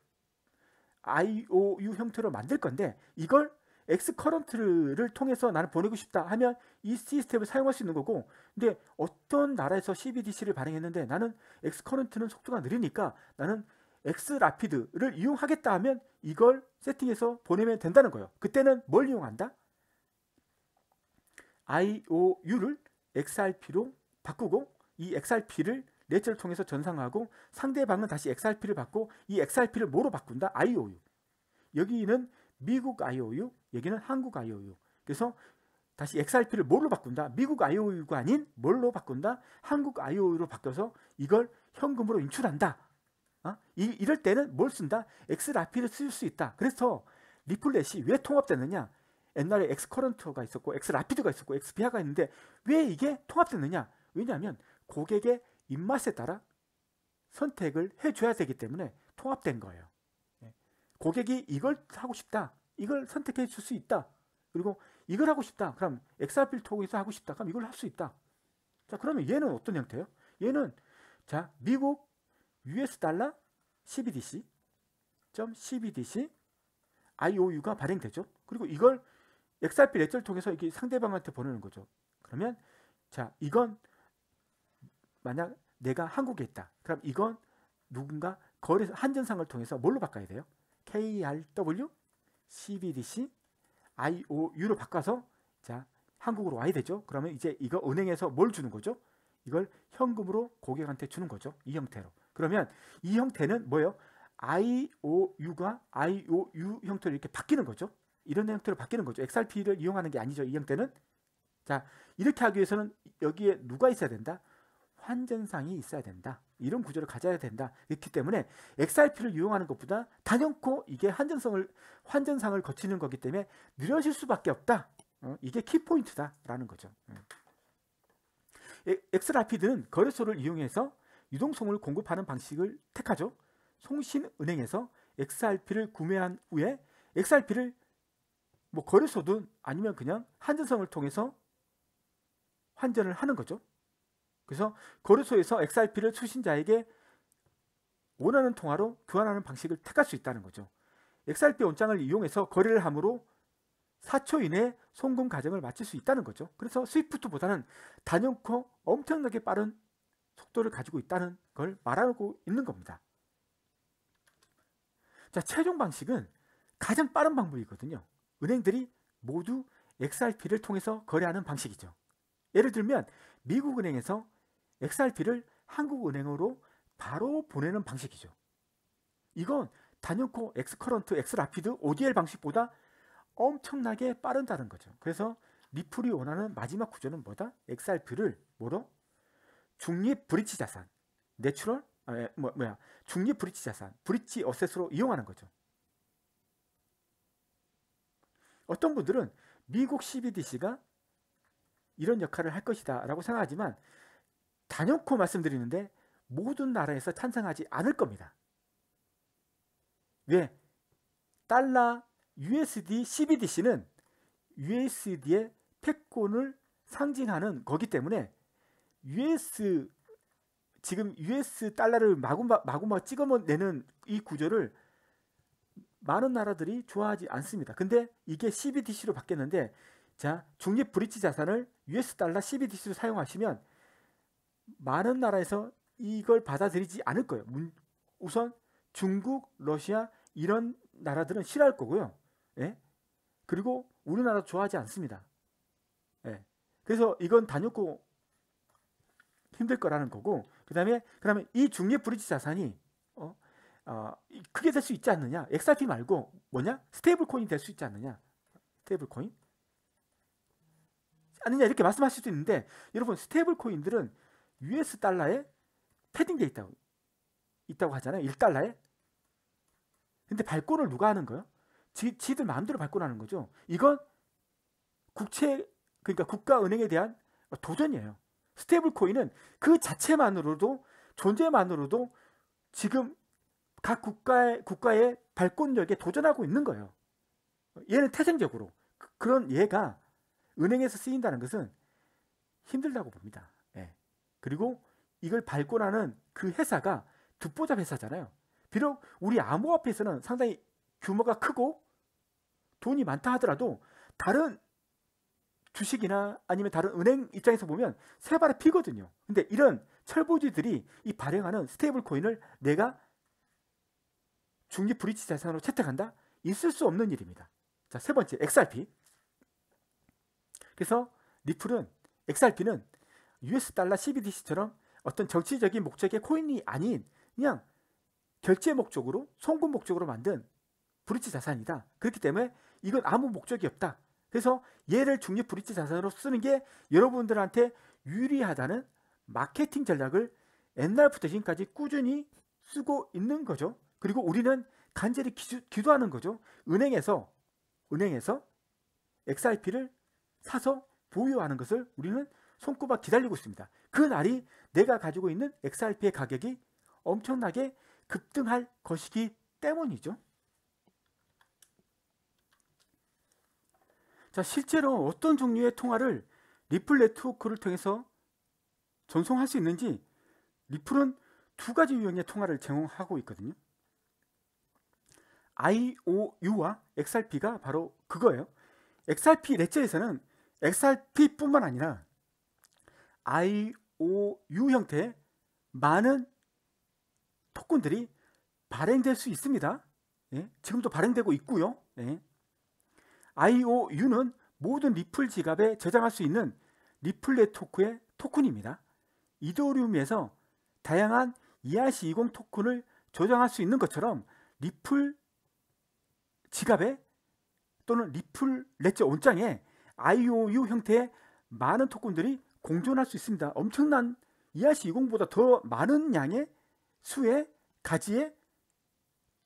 IOU 형태로 만들 건데 이걸 X 커런트를 통해서 나는 보내고 싶다 하면 이 시스템을 사용할 수 있는 거고 근데 어떤 나라에서 CBDC를 발행했는데 나는 X 커런트는 속도가 느리니까 나는 X 라피드를 이용하겠다 하면 이걸 세팅해서 보내면 된다는 거예요 그때는 뭘 이용한다? IOU를 XRP로 바꾸고 이 XRP를 레체를 통해서 전상하고 상대방은 다시 XRP를 받고 이 XRP를 뭐로 바꾼다? IOU. 여기는 미국 IOU, 여기는 한국 IOU. 그래서 다시 XRP를 뭘로 바꾼다? 미국 IOU가 아닌 뭘로 바꾼다? 한국 IOU로 바뀌어서 이걸 현금으로 인출한다. 어? 이, 럴 때는 뭘 쓴다? XRP를 쓸 수 있다. 그래서 리플렛이 왜 통합되느냐? 옛날에 엑스커런트가 있었고 엑스라피드가 있었고 엑스비아가 있는데 왜 이게 통합됐느냐? 왜냐하면 고객의 입맛에 따라 선택을 해줘야 되기 때문에 통합된 거예요. 예. 고객이 이걸 하고 싶다. 이걸 선택해 줄 수 있다. 그리고 이걸 하고 싶다. 그럼 엑스라필 통해서 하고 싶다. 그럼 이걸 할 수 있다. 자, 그러면 얘는 어떤 형태예요? 얘는 자, 미국 US 달러 CBDC, 점 CBDC IOU가 발행되죠. 그리고 이걸 XRP 레저를 통해서 이게 상대방한테 보내는 거죠. 그러면 자 이건 만약 내가 한국에 있다. 그럼 이건 누군가 거래 한전상을 통해서 뭘로 바꿔야 돼요? KRW, CBDC, IOU로 바꿔서 자 한국으로 와야 되죠. 그러면 이제 이거 은행에서 뭘 주는 거죠? 이걸 현금으로 고객한테 주는 거죠. 이 형태로. 그러면 이 형태는 뭐예요? IOU가 IOU 형태로 이렇게 바뀌는 거죠. 이런 형태로 바뀌는 거죠. XRP를 이용하는 게 아니죠. 이 형태는. 자, 이렇게 하기 위해서는 여기에 누가 있어야 된다? 환전상이 있어야 된다. 이런 구조를 가져야 된다. 그렇기 때문에 XRP를 이용하는 것보다 단연코 이게 환전성을 환전상을 거치는 거기 때문에 느려질 수밖에 없다. 어, 이게 키포인트다라는 거죠. 예. 예. x r p 들은 거래소를 이용해서 유동성을 공급하는 방식을 택하죠. 송신은행에서 XRP를 구매한 후에 XRP를 뭐 거래 소득 아니면 그냥 한전성을 통해서 환전을 하는 거죠. 그래서 거래소에서 XRP를 수신자에게 원하는 통화로 교환하는 방식을 택할 수 있다는 거죠. XRP 원장을 이용해서 거래를 함으로 4초 이내에 송금 과정을 마칠 수 있다는 거죠. 그래서 스위프트보다는 단연코 엄청나게 빠른 속도를 가지고 있다는 걸 말하고 있는 겁니다. 자, 최종 방식은 가장 빠른 방법이거든요. 은행들이 모두 XRP를 통해서 거래하는 방식이죠. 예를 들면 미국 은행에서 XRP를 한국 은행으로 바로 보내는 방식이죠. 이건 단연코 엑스커런트, 엑스라피드, ODL 방식보다 엄청나게 빠른다는 거죠. 그래서 리플이 원하는 마지막 구조는 뭐다? XRP를 뭐로? 중립 브릿지 자산, 내추럴, 아, 예, 뭐, 뭐야, 중립 브릿지 자산, 브릿지 어셋으로 이용하는 거죠. 어떤 분들은 미국 CBDC가 이런 역할을 할 것이다 라고 생각하지만 단연코 말씀드리는데 모든 나라에서 찬성하지 않을 겁니다. 왜? 달러 USD CBDC는 USD의 패권을 상징하는 거기 때문에 US 지금 US 달러를 마구마, 마구마 찍어내는 이 구조를 많은 나라들이 좋아하지 않습니다. 근데 이게 CBDC로 바뀌었는데 자, 중립 브릿지 자산을 US 달러 CBDC로 사용하시면 많은 나라에서 이걸 받아들이지 않을 거예요. 우선 중국, 러시아 이런 나라들은 싫어할 거고요. 예? 그리고 우리나라 좋아하지 않습니다. 예. 그래서 이건 단연코 힘들 거라는 거고 그다음에 그다음이 중립 브릿지 자산이 어, 그게 될 수 있지 않느냐? XRP 말고 뭐냐? 스테이블 코인이 될 수 있지 않느냐? 스테이블 코인? 아니냐 이렇게 말씀하실 수도 있는데 여러분 스테이블 코인들은 US 달러에 패딩돼 있다고 있다고 하잖아요. 1달러에. 근데 발권을 누가 하는 거예요? 지, 지들 마음대로 발권하는 거죠. 이건 국채 그러니까 국가 은행에 대한 도전이에요. 스테이블 코인은 그 자체만으로도 존재만으로도 지금 각 국가의, 국가의 발권력에 도전하고 있는 거예요. 얘는 태생적으로. 그, 그런 얘가 은행에서 쓰인다는 것은 힘들다고 봅니다. 예. 그리고 이걸 발권하는 그 회사가 듣보잡 회사잖아요. 비록 우리 암호화폐에서는 상당히 규모가 크고 돈이 많다 하더라도 다른 주식이나 아니면 다른 은행 입장에서 보면 새 발에 피거든요. 근데 이런 철부지들이 이 발행하는 스테이블 코인을 내가 중립 브릿지 자산으로 채택한다? 있을 수 없는 일입니다. 자, 세 번째, XRP. 그래서 리플은 XRP는 US 달러 CBDC처럼 어떤 정치적인 목적의 코인이 아닌 그냥 결제 목적으로 송금 목적으로 만든 브릿지 자산이다. 그렇기 때문에 이건 아무 목적이 없다. 그래서 얘를 중립 브릿지 자산으로 쓰는 게 여러분들한테 유리하다는 마케팅 전략을 옛날부터 지금까지 꾸준히 쓰고 있는 거죠. 그리고 우리는 간절히 기도, 하는 거죠. 은행에서 은행에서 x r p 를 사서 보유하는 것을 우리는 손꼽아 기다리고 있습니다. 그 날이 내가 가지고 있는 XRP의 가격이 엄청나게 급등할 것이기 때문이죠. 자, 실제로 어떤 종류의 통화를 리플 네트워크를 통해서 전송할 수 있는지 리플은 두 가지 유형의 통화를 제공하고 있거든요. IOU와 XRP가 바로 그거예요. XRP 레째에서는 XRP뿐만 아니라 IOU 형태의 많은 토큰들이 발행될 수 있습니다. 예? 지금도 발행되고 있고요. 예? IOU는 모든 리플 지갑에 저장할 수 있는 리플렛 토크의 토큰입니다. 이더리움에서 다양한 ERC20 토큰을 저장할 수 있는 것처럼 리플 지갑에 또는 리플 렛츠 온장에 IOU 형태의 많은 토큰들이 공존할 수 있습니다. 엄청난 ERC20보다 더 많은 양의 수의 가지의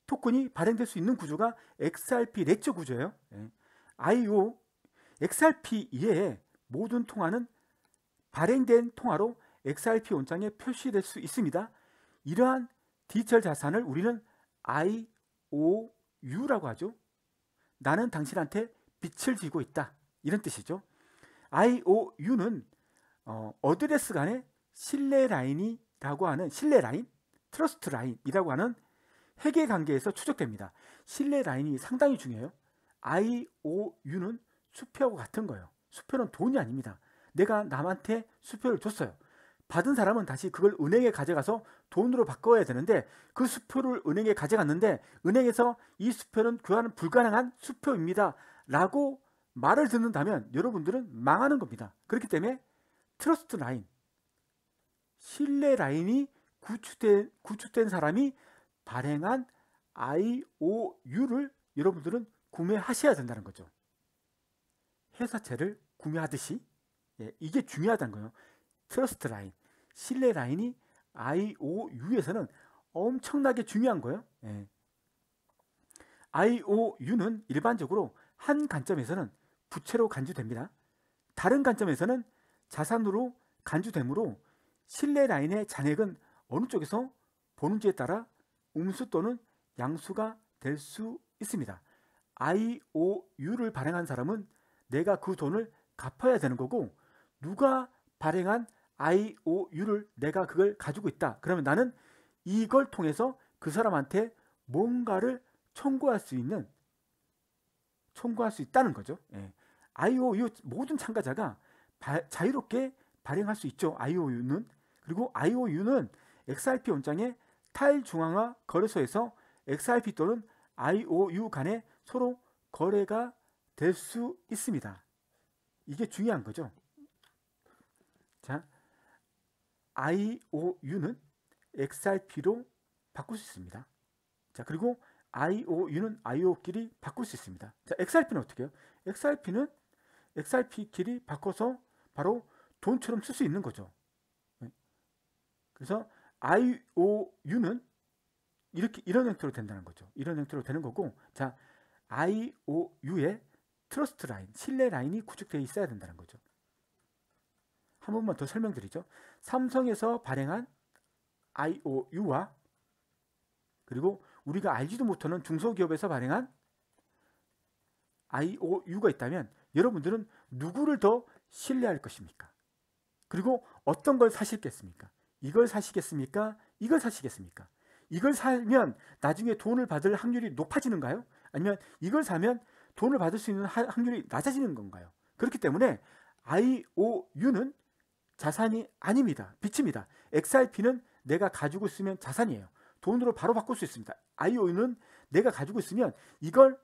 토큰이 발행될 수 있는 구조가 XRP 렛츠 구조예요. IO, XRP 이외에 모든 통화는 발행된 통화로 XRP 원장에 표시될 수 있습니다. 이러한 디지털 자산을 우리는 IOU 유라고 하죠. 나는 당신한테 빛을 지고 있다. 이런 뜻이죠. IOU는 어, 어드레스 간의 신뢰 라인이라고 하는 신뢰 라인, 트러스트 라인이라고 하는 회계 관계에서 추적됩니다. 신뢰 라인이 상당히 중요해요. IOU는 수표하고 같은 거예요. 수표는 돈이 아닙니다. 내가 남한테 수표를 줬어요. 받은 사람은 다시 그걸 은행에 가져가서 돈으로 바꿔야 되는데 그 수표를 은행에 가져갔는데 은행에서 이 수표는 교환은 불가능한 수표입니다. 라고 말을 듣는다면 여러분들은 망하는 겁니다. 그렇기 때문에 트러스트 라인, 신뢰 라인이 구축된, 구축된 사람이 발행한 IOU를 여러분들은 구매하셔야 된다는 거죠. 회사채를 구매하듯이 예, 이게 중요하다는 거예요. 트러스트 라인, 신뢰 라인이 IOU에서는 엄청나게 중요한 거예요. 예. IOU는 일반적으로 한 관점에서는 부채로 간주됩니다. 다른 관점에서는 자산으로 간주되므로 신뢰 라인의 잔액은 어느 쪽에서 보는지에 따라 음수 또는 양수가 될 수 있습니다. IOU를 발행한 사람은 내가 그 돈을 갚아야 되는 거고 누가 발행한 IOU를 내가 그걸 가지고 있다. 그러면 나는 이걸 통해서 그 사람한테 뭔가를 청구할 수 있는 청구할 수 있다는 거죠. 예. IOU 모든 참가자가 바, 자유롭게 발행할 수 있죠. IOU는 그리고 IOU는 XRP 원장의 타일 중앙화 거래소에서 XRP 또는 IOU 간에 서로 거래가 될 수 있습니다. 이게 중요한 거죠. IOU는 XRP로 바꿀 수 있습니다. 자, 그리고 IOU는 IO끼리 바꿀 수 있습니다. 자, XRP는 어떻게 해요? XRP는 XRP끼리 바꿔서 바로 돈처럼 쓸 수 있는 거죠. 네. 그래서 IOU는 이렇게 이런 형태로 된다는 거죠. 이런 형태로 되는 거고 자, IOU의 트러스트 라인, 신뢰 라인이 구축되어 있어야 된다는 거죠. 한 번만 더 설명드리죠. 삼성에서 발행한 IOU와 그리고 우리가 알지도 못하는 중소기업에서 발행한 IOU가 있다면 여러분들은 누구를 더 신뢰할 것입니까? 그리고 어떤 걸 사시겠습니까? 이걸 사시겠습니까? 이걸 사시겠습니까? 이걸 사면 나중에 돈을 받을 확률이 높아지는가요? 아니면 이걸 사면 돈을 받을 수 있는 확률이 낮아지는 건가요? 그렇기 때문에 IOU는 자산이 아닙니다. 빚입니다. XRP는 내가 가지고 있으면 자산이에요. 돈으로 바로 바꿀 수 있습니다. IOU는 내가 가지고 있으면 이걸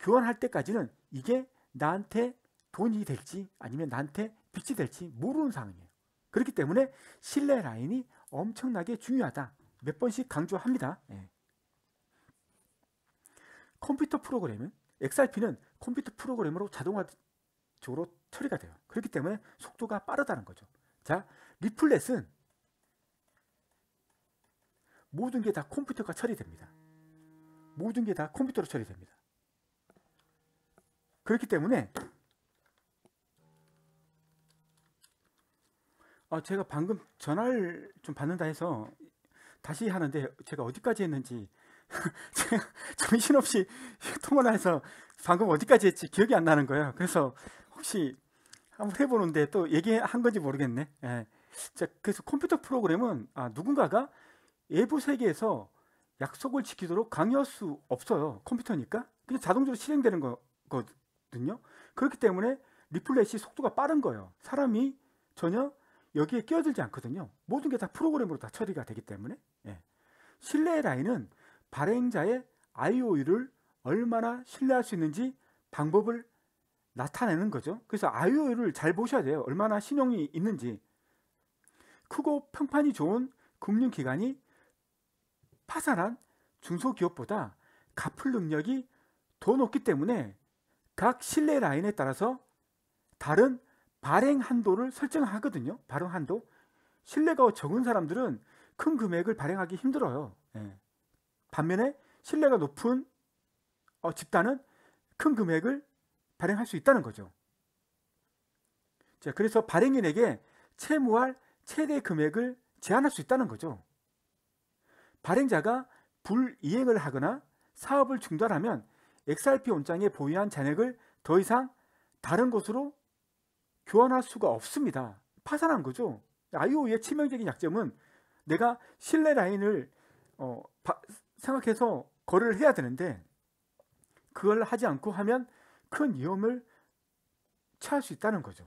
교환할 때까지는 이게 나한테 돈이 될지 아니면 나한테 빚이 될지 모르는 상황이에요. 그렇기 때문에 신뢰 라인이 엄청나게 중요하다. 몇 번씩 강조합니다. 예. 컴퓨터 프로그램은 XRP는 컴퓨터 프로그램으로 자동화적으로 처리가 돼요. 그렇기 때문에 속도가 빠르다는 거죠. 자, 리플렛은 모든 게 다 컴퓨터가 처리됩니다. 모든 게 다 컴퓨터로 처리됩니다. 그렇기 때문에 아, 제가 방금 전화를 좀 받는다 해서 다시 하는데 제가 어디까지 했는지 제가 정신없이 통화를 해서 방금 어디까지 했지 기억이 안 나는 거예요. 그래서 혹시 한번 해보는데 또 얘기한 건지 모르겠네. 예. 자, 그래서 컴퓨터 프로그램은 아, 누군가가 외부 세계에서 약속을 지키도록 강요할 수 없어요. 컴퓨터니까. 그냥 자동적으로 실행되는 거거든요. 그렇기 때문에 리플레시 속도가 빠른 거예요. 사람이 전혀 여기에 끼어들지 않거든요. 모든 게 다 프로그램으로 다 처리가 되기 때문에. 예. 신뢰의 라인은 발행자의 IOU를 얼마나 신뢰할 수 있는지 방법을 나타내는 거죠. 그래서 IOU를 잘 보셔야 돼요. 얼마나 신용이 있는지. 크고 평판이 좋은 금융기관이 파산한 중소기업보다 갚을 능력이 더 높기 때문에 각 신뢰 라인에 따라서 다른 발행 한도를 설정하거든요. 발행 한도. 신뢰가 적은 사람들은 큰 금액을 발행하기 힘들어요. 예. 반면에 신뢰가 높은 어, 집단은 큰 금액을 발행할 수 있다는 거죠. 자, 그래서 발행인에게 채무할 최대 금액을 제한할 수 있다는 거죠. 발행자가 불이행을 하거나 사업을 중단하면 XRP 원장에 보유한 잔액을 더 이상 다른 곳으로 교환할 수가 없습니다. 파산한 거죠. IO의 치명적인 약점은 내가 신뢰 라인을 어, 바, 생각해서 거래를 해야 되는데 그걸 하지 않고 하면 큰 위험을 처할 수 있다는 거죠.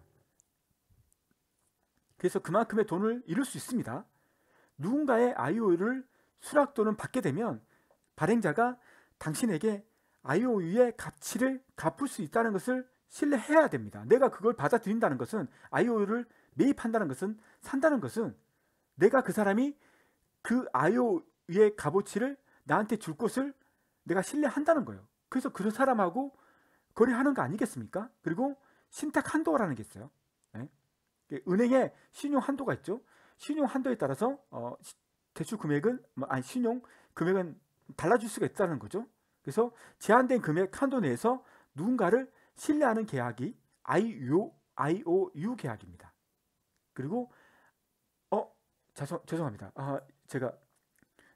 그래서 그만큼의 돈을 잃을 수 있습니다. 누군가의 IOU를 수락 또는 받게 되면 발행자가 당신에게 IOU의 가치를 갚을 수 있다는 것을 신뢰해야 됩니다. 내가 그걸 받아들인다는 것은 IOU를 매입한다는 것은 산다는 것은 내가 그 사람이 그 IOU의 값어치를 나한테 줄 것을 내가 신뢰한다는 거예요. 그래서 그런 사람하고 거래하는 거 아니겠습니까? 그리고 신탁 한도라는 게 있어요. 네? 은행에 신용 한도가 있죠. 신용 한도에 따라서 어, 대출 금액은 뭐, 아니 신용 금액은 달라질 수가 있다는 거죠. 그래서 제한된 금액 한도 내에서 누군가를 신뢰하는 계약이 IO, IOU 계약입니다. 그리고 어 죄송, 죄송합니다. 아 제가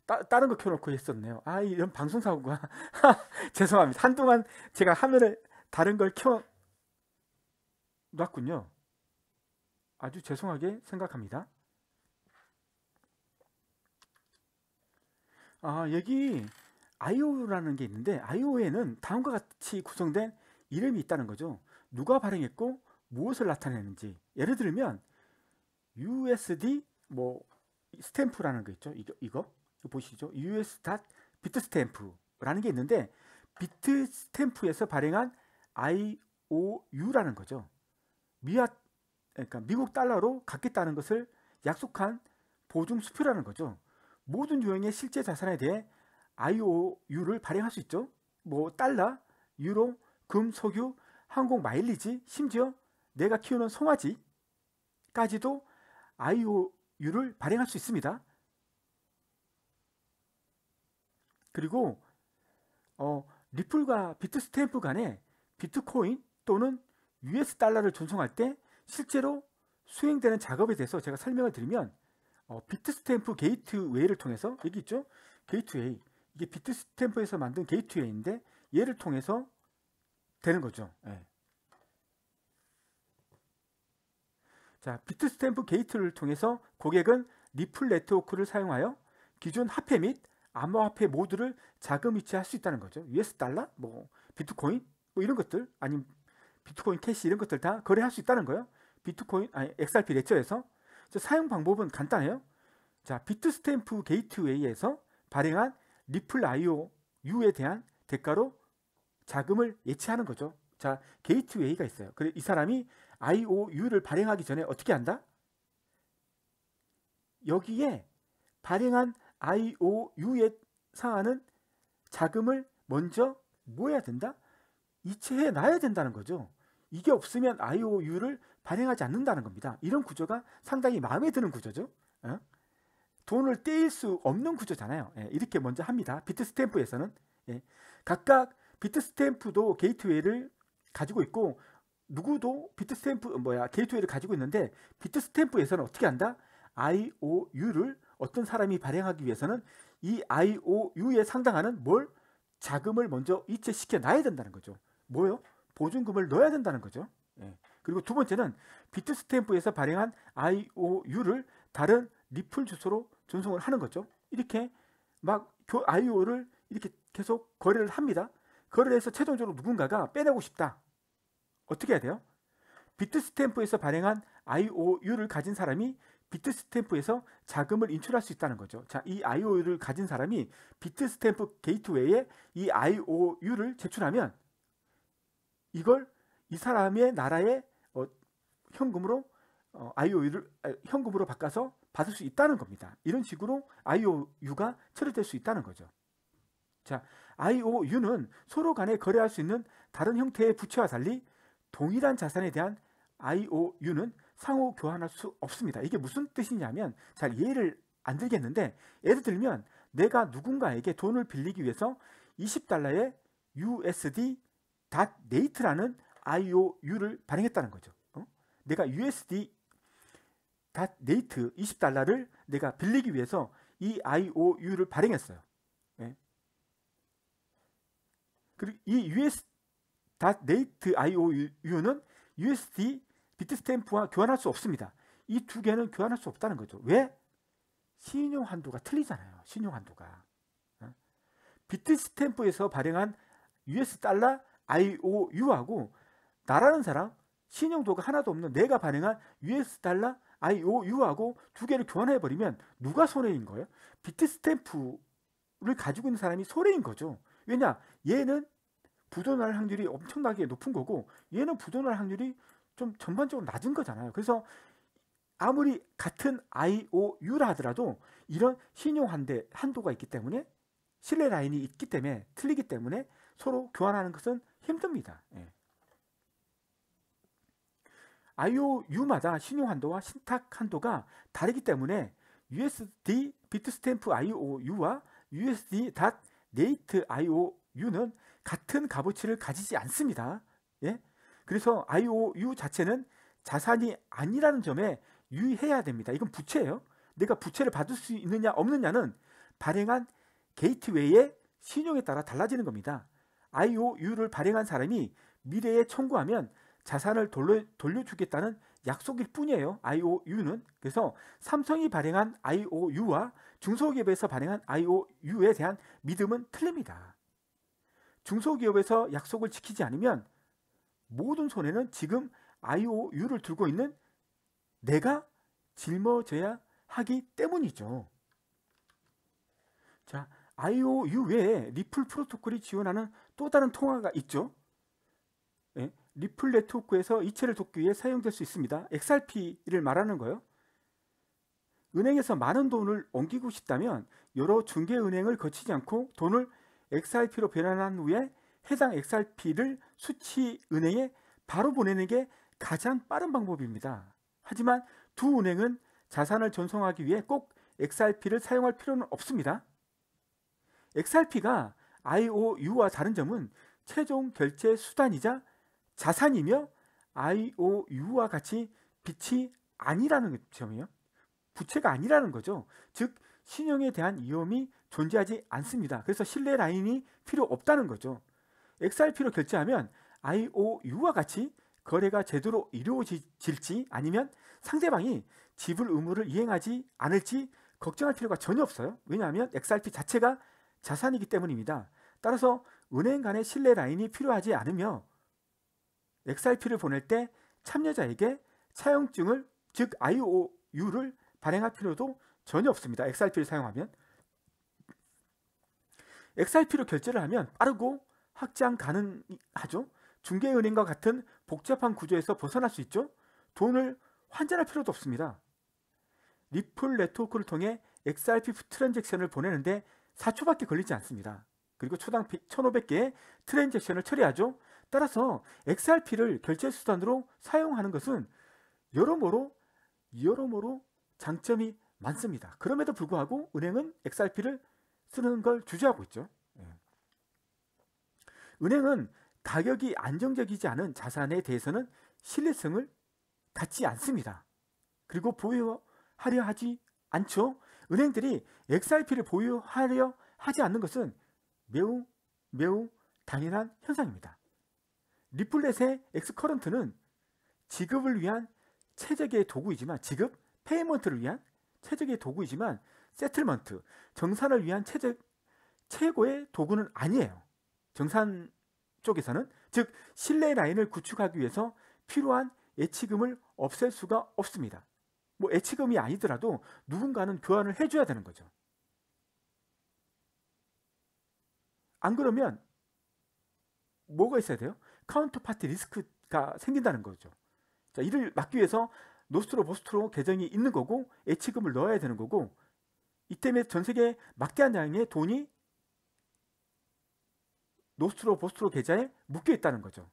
따, 다른 거 켜놓고 했었네요. 아 이런 방송 사고가 죄송합니다. 한동안 제가 화면을 다른 걸 켜 놨군요. 아주 죄송하게 생각합니다. 아, 여기 IO라는 게 있는데 IO에는 다음과 같이 구성된 이름이 있다는 거죠. 누가 발행했고 무엇을 나타내는지. 예를 들면 USD 뭐 스탬프라는 거 있죠. 이거, 이거? 보시죠. US.bitstamp라는 게 있는데 비트 스탬프에서 발행한 IOU라는 거죠. 미아 그러니까 미국 달러로 갚겠다는 것을 약속한 보증 수표라는 거죠. 모든 유형의 실제 자산에 대해 IOU를 발행할 수 있죠. 뭐 달러, 유로, 금, 석유, 항공 마일리지, 심지어 내가 키우는 송아지까지도 IOU를 발행할 수 있습니다. 그리고 어, 리플과 비트스탬프 간에 비트코인 또는 US 달러를 전송할 때 실제로 수행되는 작업에 대해서 제가 설명을 드리면 어, 비트스탬프 게이트웨이를 통해서 여기 있죠 게이트웨이 이게 비트스탬프에서 만든 게이트웨이인데 얘를 통해서 되는 거죠 예. 자 비트스탬프 게이트를 통해서 고객은 리플 네트워크를 사용하여 기존 화폐 및 암호화폐 모두를 자금 위치할수 있다는 거죠 US 달러, 뭐 비트코인 뭐 이런 것들 아니면 비트코인 캐시 이런 것들 다 거래할 수 있다는 거예요. 비트코인 아니 XRP 레저에서 사용 방법은 간단해요. 자, 비트스탬프 게이트웨이에서 발행한 리플 IO U에 대한 대가로 자금을 예치하는 거죠. 자, 게이트웨이가 있어요. 그래 이 사람이 IOU를 발행하기 전에 어떻게 한다? 여기에 발행한 IOU에 상하는 자금을 먼저 모아야 된다? 이체해 놔야 된다는 거죠. 이게 없으면 IOU를 발행하지 않는다는 겁니다. 이런 구조가 상당히 마음에 드는 구조죠. 어? 돈을 떼일 수 없는 구조잖아요. 예, 이렇게 먼저 합니다. 비트 스탬프에서는 예, 각각 비트 스탬프도 게이트웨이를 가지고 있고 누구도 비트 스탬프 뭐야 게이트웨이를 가지고 있는데 비트 스탬프에서는 어떻게 한다? IOU를 어떤 사람이 발행하기 위해서는 이 IOU에 상당하는 뭘 자금을 먼저 이체시켜 놔야 된다는 거죠. 뭐요? 보증금을 넣어야 된다는 거죠. 예. 그리고 두 번째는 비트 스탬프에서 발행한 IOU를 다른 리플 주소로 전송을 하는 거죠. 이렇게 막 IO를 이렇게 계속 거래를 합니다. 거래를 해서 최종적으로 누군가가 빼내고 싶다. 어떻게 해야 돼요? 비트 스탬프에서 발행한 IOU를 가진 사람이 비트 스탬프에서 자금을 인출할 수 있다는 거죠. 자, 이 IOU를 가진 사람이 비트 스탬프 게이트웨이에 이 IOU를 제출하면 이걸 이 사람의 나라의 어, 현금으로 어, IOU를 현금으로 바꿔서 받을 수 있다는 겁니다. 이런 식으로 IOU가 처리될 수 있다는 거죠. 자, IOU는 서로 간에 거래할 수 있는 다른 형태의 부채와 달리 동일한 자산에 대한 IOU는 상호 교환할 수 없습니다. 이게 무슨 뜻이냐면 잘 이해를 안 들겠는데 예를 들면 내가 누군가에게 돈을 빌리기 위해서 20달러의 USD .nate라는 IOU를 발행했다는 거죠. 어? 내가 USD .nate 20달러를 내가 빌리기 위해서 이 IOU를 발행했어요. 예. 그리고 이 US .nate IOU는 USD 비트 스탬프와 교환할 수 없습니다. 이 두 개는 교환할 수 없다는 거죠. 왜? 신용 한도가 틀리잖아요. 신용 한도가. 어? 비트 스탬프에서 발행한 US 달러 IOU하고 나라는 사람 신용도가 하나도 없는 내가 반응한 US 달러 IOU하고 두 개를 교환해 버리면 누가 손해인 거예요? 비트 스탬프를 가지고 있는 사람이 손해인 거죠. 왜냐? 얘는 부도날 확률이 엄청나게 높은 거고 얘는 부도날 확률이 좀 전반적으로 낮은 거잖아요. 그래서 아무리 같은 IOU라 하더라도 이런 신용 한대 한도가 있기 때문에 신뢰 라인이 있기 때문에 틀리기 때문에 서로 교환하는 것은 힘듭니다. 예. IOU마다 신용 한도와 신탁 한도가 다르기 때문에 USD 비트스탬프 IOU와 USD.NATE IOU는 같은 값어치를 가지지 않습니다. 예? 그래서 IOU 자체는 자산이 아니라는 점에 유의해야 됩니다. 이건 부채예요. 내가 부채를 받을 수 있느냐 없느냐는 발행한 게이트웨이의 신용에 따라 달라지는 겁니다. IOU를 발행한 사람이 미래에 청구하면 자산을 돌려, 돌려주겠다는 약속일 뿐이에요. IOU는. 그래서 삼성이 발행한 IOU와 중소기업에서 발행한 IOU에 대한 믿음은 틀립니다. 중소기업에서 약속을 지키지 않으면 모든 손에는 지금 IOU를 들고 있는 내가 짊어져야 하기 때문이죠. 자, IOU 외에 리플 프로토콜이 지원하는 또 다른 통화가 있죠. 예? 리플 네트워크에서 이체를 돕기 위해 사용될 수 있습니다. XRP를 말하는 거예요. 은행에서 많은 돈을 옮기고 싶다면 여러 중개은행을 거치지 않고 돈을 XRP로 변환한 후에 해당 XRP를 수취은행에 바로 보내는 게 가장 빠른 방법입니다. 하지만 두 은행은 자산을 전송하기 위해 꼭 XRP를 사용할 필요는 없습니다. XRP가 IOU와 다른 점은 최종 결제 수단이자 자산이며 IOU와 같이 빚이 아니라는 점이에요. 부채가 아니라는 거죠. 즉 신용에 대한 위험이 존재하지 않습니다. 그래서 신뢰 라인이 필요 없다는 거죠. XRP로 결제하면 IOU와 같이 거래가 제대로 이루어질지 아니면 상대방이 지불 의무를 이행하지 않을지 걱정할 필요가 전혀 없어요. 왜냐하면 XRP 자체가 자산이기 때문입니다. 따라서 은행 간의 신뢰 라인이 필요하지 않으며 XRP를 보낼 때 참여자에게 차용증을 즉 IOU를 발행할 필요도 전혀 없습니다. XRP를 사용하면 XRP로 결제를 하면 빠르고 확장 가능하죠. 중개은행과 같은 복잡한 구조에서 벗어날 수 있죠. 돈을 환전할 필요도 없습니다. 리플 네트워크를 통해 XRP 트랜잭션을 보내는데 4초밖에 걸리지 않습니다. 그리고 초당 1,500개의 트랜잭션을 처리하죠. 따라서 XRP를 결제 수단으로 사용하는 것은 여러모로 여러모로 장점이 많습니다. 그럼에도 불구하고 은행은 XRP를 쓰는 걸 주저하고 있죠. 예. 은행은 가격이 안정적이지 않은 자산에 대해서는 신뢰성을 갖지 않습니다. 그리고 보유하려 하지 않죠. 은행들이 XRP를 보유하려 하지 않는 것은 매우 매우 당연한 현상입니다. 리플렛의 엑스커런트는 지급을 위한 체제의 도구이지만 지급, 페이먼트를 위한 체제의 도구이지만 세틀먼트, 정산을 위한 체제, 최고의 도구는 아니에요. 정산 쪽에서는 즉 신뢰 라인을 구축하기 위해서 필요한 예치금을 없앨 수가 없습니다. 뭐 애치금이 아니더라도 누군가는 교환을 해줘야 되는 거죠. 안 그러면 뭐가 있어야 돼요? 카운터파티 리스크가 생긴다는 거죠. 자, 이를 막기 위해서 노스트로 보스트로 계정이 있는 거고 애치금을 넣어야 되는 거고 이 때문에 전 세계 막대한 양의 돈이 노스트로 보스트로 계좌에 묶여 있다는 거죠.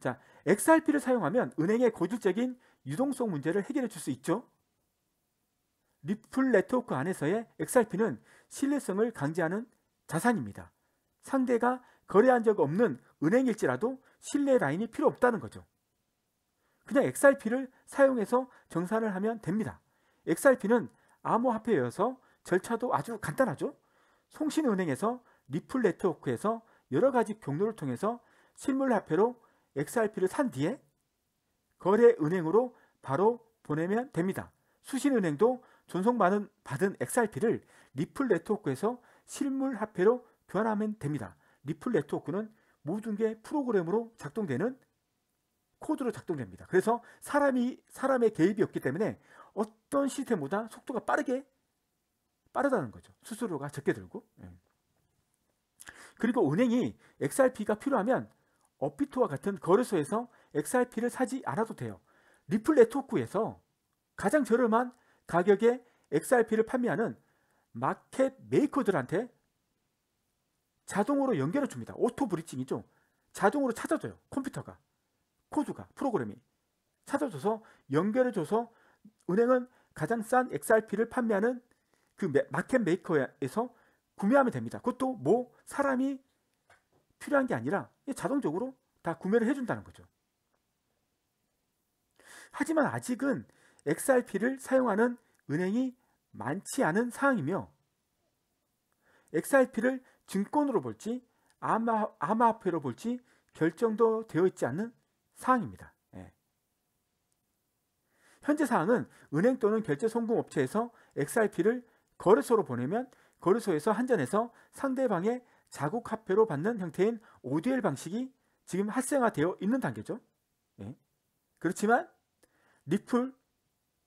자, XRP를 사용하면 은행의 고질적인 유동성 문제를 해결해 줄 수 있죠. 리플 네트워크 안에서의 XRP는 신뢰성을 강제하는 자산입니다. 상대가 거래한 적 없는 은행일지라도 신뢰 라인이 필요 없다는 거죠. 그냥 XRP를 사용해서 정산을 하면 됩니다. XRP는 암호화폐여서 절차도 아주 간단하죠. 송신은행에서 리플 네트워크에서 여러 가지 경로를 통해서 실물화폐로 XRP를 산 뒤에 거래은행으로 바로 보내면 됩니다. 수신은행도 전송받은 받은 XRP를 리플 네트워크에서 실물 화폐로 교환하면 됩니다. 리플 네트워크는 모든 게 프로그램으로 작동되는 코드로 작동됩니다. 그래서 사람이 사람의 개입이 없기 때문에 어떤 시스템보다 속도가 빠르게 빠르다는 거죠. 수수료가 적게 들고. 예. 그리고 은행이 XRP가 필요하면 업비트와 같은 거래소에서 XRP를 사지 않아도 돼요. 리플 네트워크에서 가장 저렴한 가격에 XRP를 판매하는 마켓 메이커들한테 자동으로 연결해 줍니다. 오토 브리칭이죠. 자동으로 찾아줘요. 컴퓨터가. 코드가, 프로그램이. 찾아줘서 연결해 줘서 은행은 가장 싼 XRP를 판매하는 그 마켓 메이커에서 구매하면 됩니다. 그것도 뭐 사람이 필요한 게 아니라 자동적으로 다 구매를 해준다는 거죠. 하지만 아직은 XRP를 사용하는 은행이 많지 않은 상황이며 XRP를 증권으로 볼지 아마, 암호화폐로 볼지 결정도 되어 있지 않는 상황입니다. 예. 현재 상황은 은행 또는 결제 송금업체에서 XRP를 거래소로 보내면 거래소에서 한전에서 상대방의 자국 화폐로 받는 형태인 ODL 방식이 지금 활성화되어 있는 단계죠. 예. 그렇지만 리플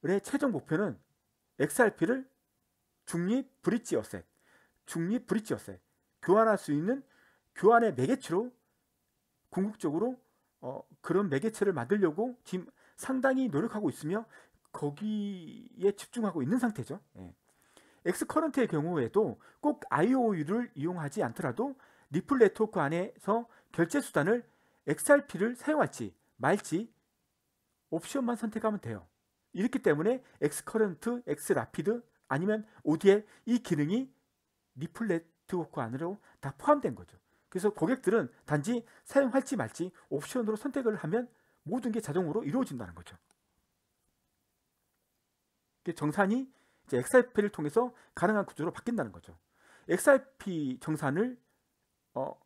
의 최종 목표는 XRP를 중립 브릿지 어셋, 중립 브릿지 어셋 교환할 수 있는 교환의 매개체로 궁극적으로 어, 그런 매개체를 만들려고 지금 상당히 노력하고 있으며 거기에 집중하고 있는 상태죠. 예. 엑스커런트의 경우에도 꼭 IOU를 이용하지 않더라도 리플 네트워크 안에서 결제 수단을 XRP를 사용할지 말지 옵션만 선택하면 돼요. 이렇기 때문에 엑스커런트, 엑스라피드 아니면 ODL 이 기능이 리플 네트워크 안으로 다 포함된 거죠. 그래서 고객들은 단지 사용할지 말지 옵션으로 선택을 하면 모든 게 자동으로 이루어진다는 거죠. 정산이 이제 XRP를 통해서 가능한 구조로 바뀐다는 거죠. XRP 정산을 어,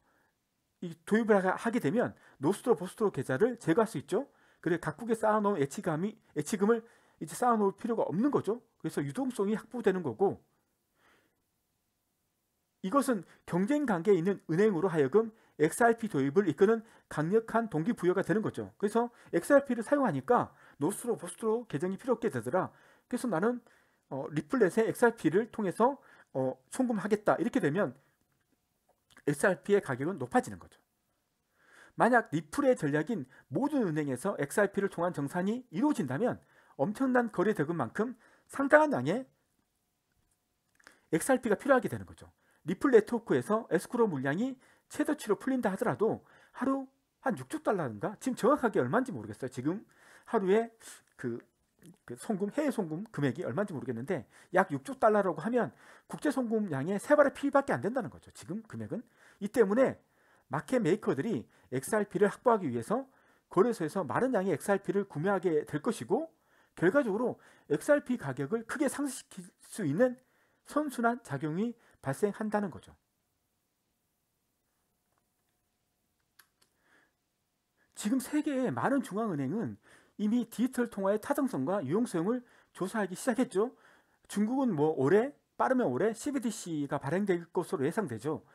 도입을 하게 되면 노스트로 보스트로 계좌를 제거할 수 있죠. 그래 각국에 쌓아놓은 예치감이 예치금을 이제 쌓아놓을 필요가 없는 거죠. 그래서 유동성이 확보되는 거고 이것은 경쟁 관계에 있는 은행으로 하여금 XRP 도입을 이끄는 강력한 동기부여가 되는 거죠. 그래서 XRP를 사용하니까 노스로 보스로 계정이 필요 없게 되더라. 그래서 나는 어, 리플렛의 XRP를 통해서 어, 송금하겠다 이렇게 되면 XRP의 가격은 높아지는 거죠. 만약 리플의 전략인 모든 은행에서 XRP를 통한 정산이 이루어진다면 엄청난 거래 대금만큼 상당한 양의 XRP가 필요하게 되는 거죠. 리플 네트워크에서 에스크로 물량이 최대치로 풀린다 하더라도 하루 한 6조 달러인가? 지금 정확하게 얼마인지 모르겠어요. 지금 하루에 그, 그 송금, 해외 송금 금액이 얼마인지 모르겠는데 약 6조 달러라고 하면 국제 송금 양의 세발의 피밖에 안 된다는 거죠. 지금 금액은. 이 때문에 마켓 메이커들이 XRP를 확보하기 위해서 거래소에서 많은 양의 XRP를 구매하게 될 것이고 결과적으로 XRP 가격을 크게 상승시킬 수 있는 선순환 작용이 발생한다는 거죠. 지금 세계의 많은 중앙은행은 이미 디지털 통화의 타당성과 유용성을 조사하기 시작했죠. 중국은 뭐 올해 빠르면 올해 CBDC가 발행될 것으로 예상되죠.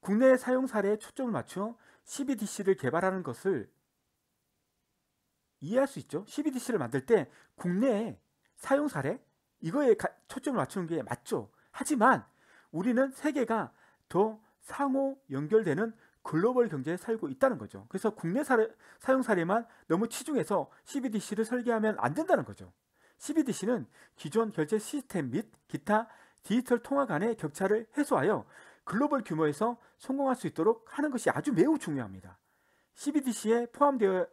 국내 사용 사례에 초점을 맞춰 CBDC를 개발하는 것을 이해할 수 있죠. CBDC를 만들 때국내 사용 사례 이거에 초점을 맞추는 게 맞죠. 하지만 우리는 세계가 더 상호 연결되는 글로벌 경제에 살고 있다는 거죠. 그래서 국내 사례, 사용 사례만 너무 치중해서 CBDC를 설계하면 안 된다는 거죠. CBDC는 기존 결제 시스템 및 기타 디지털 통화 간의 격차를 해소하여 글로벌 규모에서 성공할 수 있도록 하는 것이 아주 매우 중요합니다. CBDC에 포함되어야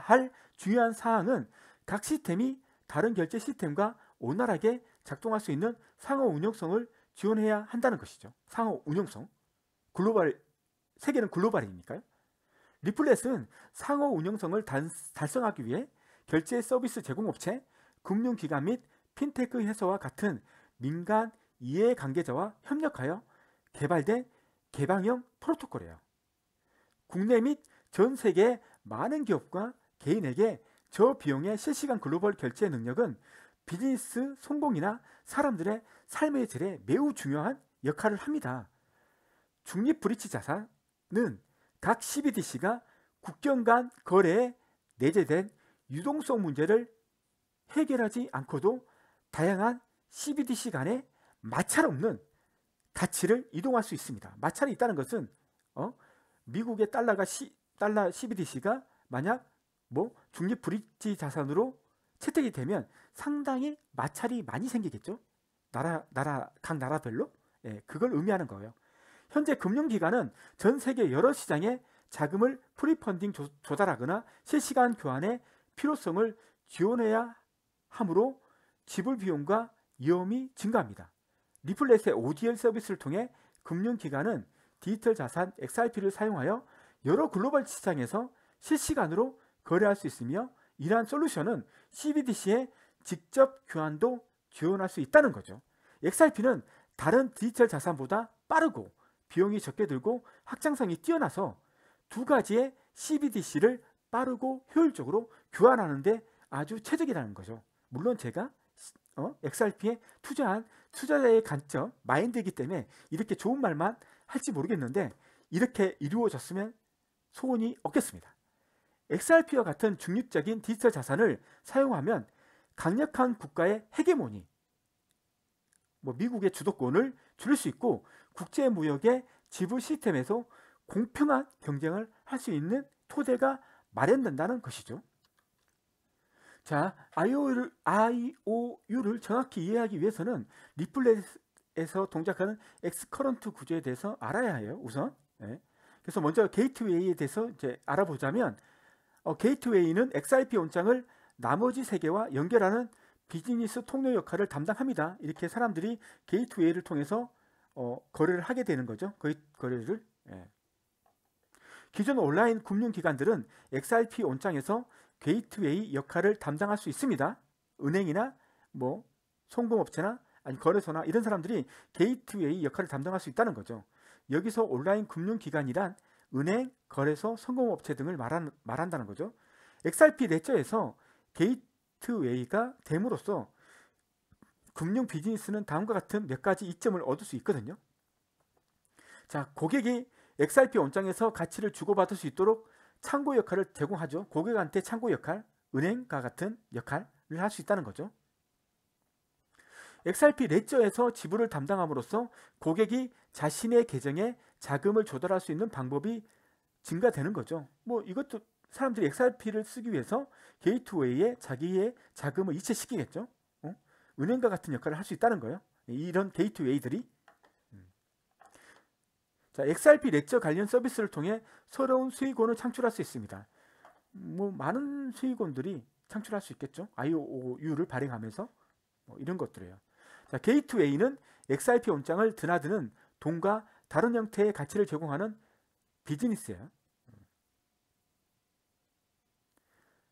할 중요한 사항은 각 시스템이 다른 결제 시스템과 원활하게 작동할 수 있는 상호 운영성을 지원해야 한다는 것이죠. 상호 운영성. 글로벌, 세계는 글로벌이니까요. 리플렛은 상호 운영성을 단, 달성하기 위해 결제 서비스 제공업체, 금융기관 및 핀테크 회사와 같은 민간 이해관계자와 협력하여 개발된 개방형 프로토콜이에요. 국내 및 전 세계 많은 기업과 개인에게 저비용의 실시간 글로벌 결제 능력은 비즈니스 성공이나 사람들의 삶의 질에 매우 중요한 역할을 합니다. 중립 브릿지 자산은 각 CBDC가 국경 간 거래에 내재된 유동성 문제를 해결하지 않고도 다양한 CBDC 간의 마찰 없는 가치를 이동할 수 있습니다. 마찰이 있다는 것은 어? 미국의 달러가 시, 달러 CBDC가 만약 뭐 중립 브릿지 자산으로 채택이 되면 상당히 마찰이 많이 생기겠죠. 나라 나라 각 나라별로 예, 그걸 의미하는 거예요. 현재 금융기관은 전 세계 여러 시장에 자금을 프리펀딩 조, 달하거나 실시간 교환의 필요성을 지원해야 함으로 지불 비용과 위험이 증가합니다. 리플렛의 ODL 서비스를 통해 금융기관은 디지털 자산 XRP를 사용하여 여러 글로벌 시장에서 실시간으로 거래할 수 있으며 이러한 솔루션은 c b d c 에 직접 교환도 지원할 수 있다는 거죠. XRP는 다른 디지털 자산보다 빠르고 비용이 적게 들고 확장성이 뛰어나서 두 가지의 CBDC를 빠르고 효율적으로 교환하는데 아주 최적이라는 거죠. 물론 제가 어? XRP에 투자한 투자자의 관점, 마인드이기 때문에 이렇게 좋은 말만 할지 모르겠는데 이렇게 이루어졌으면 소원이 없겠습니다. XRP와 같은 중립적인 디지털 자산을 사용하면 강력한 국가의 헤게모니, 뭐 미국의 주도권을 줄일 수 있고 국제 무역의 지불 시스템에서 공평한 경쟁을 할 수 있는 토대가 마련된다는 것이죠. 자, IOU를, IOU를 정확히 이해하기 위해서는 리플렛에서 동작하는 엑스커런트 구조에 대해서 알아야 해요. 우선. 네. 그래서 먼저 게이트웨이에 대해서 이제 알아보자면 어, 게이트웨이는 x i p 온장을 나머지 세계와 연결하는 비즈니스 통로 역할을 담당합니다. 이렇게 사람들이 게이트웨이를 통해서 어, 거래를 하게 되는 거죠. 거의 거래를. 예. 기존 온라인 금융기관들은 XRP 온장에서 게이트웨이 역할을 담당할 수 있습니다. 은행이나 뭐 송금업체나 아니 거래소나 이런 사람들이 게이트웨이 역할을 담당할 수 있다는 거죠. 여기서 온라인 금융기관이란 은행, 거래소, 송공업체 등을 말한, 말한다는 거죠. XRP 내저에서 게이트웨이가 됨으로써 금융 비즈니스는 다음과 같은 몇 가지 이점을 얻을 수 있거든요. 자, 고객이 XRP 원장에서 가치를 주고받을 수 있도록 창고 역할을 제공하죠. 고객한테 창고 역할, 은행과 같은 역할을 할 수 있다는 거죠. XRP 레저에서 지불을 담당함으로써 고객이 자신의 계정에 자금을 조달할 수 있는 방법이 증가되는 거죠. 뭐 이것도 사람들이 XRP를 쓰기 위해서 게이트웨이에 자기의 자금을 이체시키겠죠. 어? 은행과 같은 역할을 할 수 있다는 거예요. 이런 게이트웨이들이 자, XRP 렉저 관련 서비스를 통해 새로운 수익원을 창출할 수 있습니다. 뭐 많은 수익원들이 창출할 수 있겠죠. IOU를 발행하면서 뭐 이런 것들이에요. 자, 게이트웨이는 XRP 원장을 드나드는 돈과 다른 형태의 가치를 제공하는 비즈니스예요.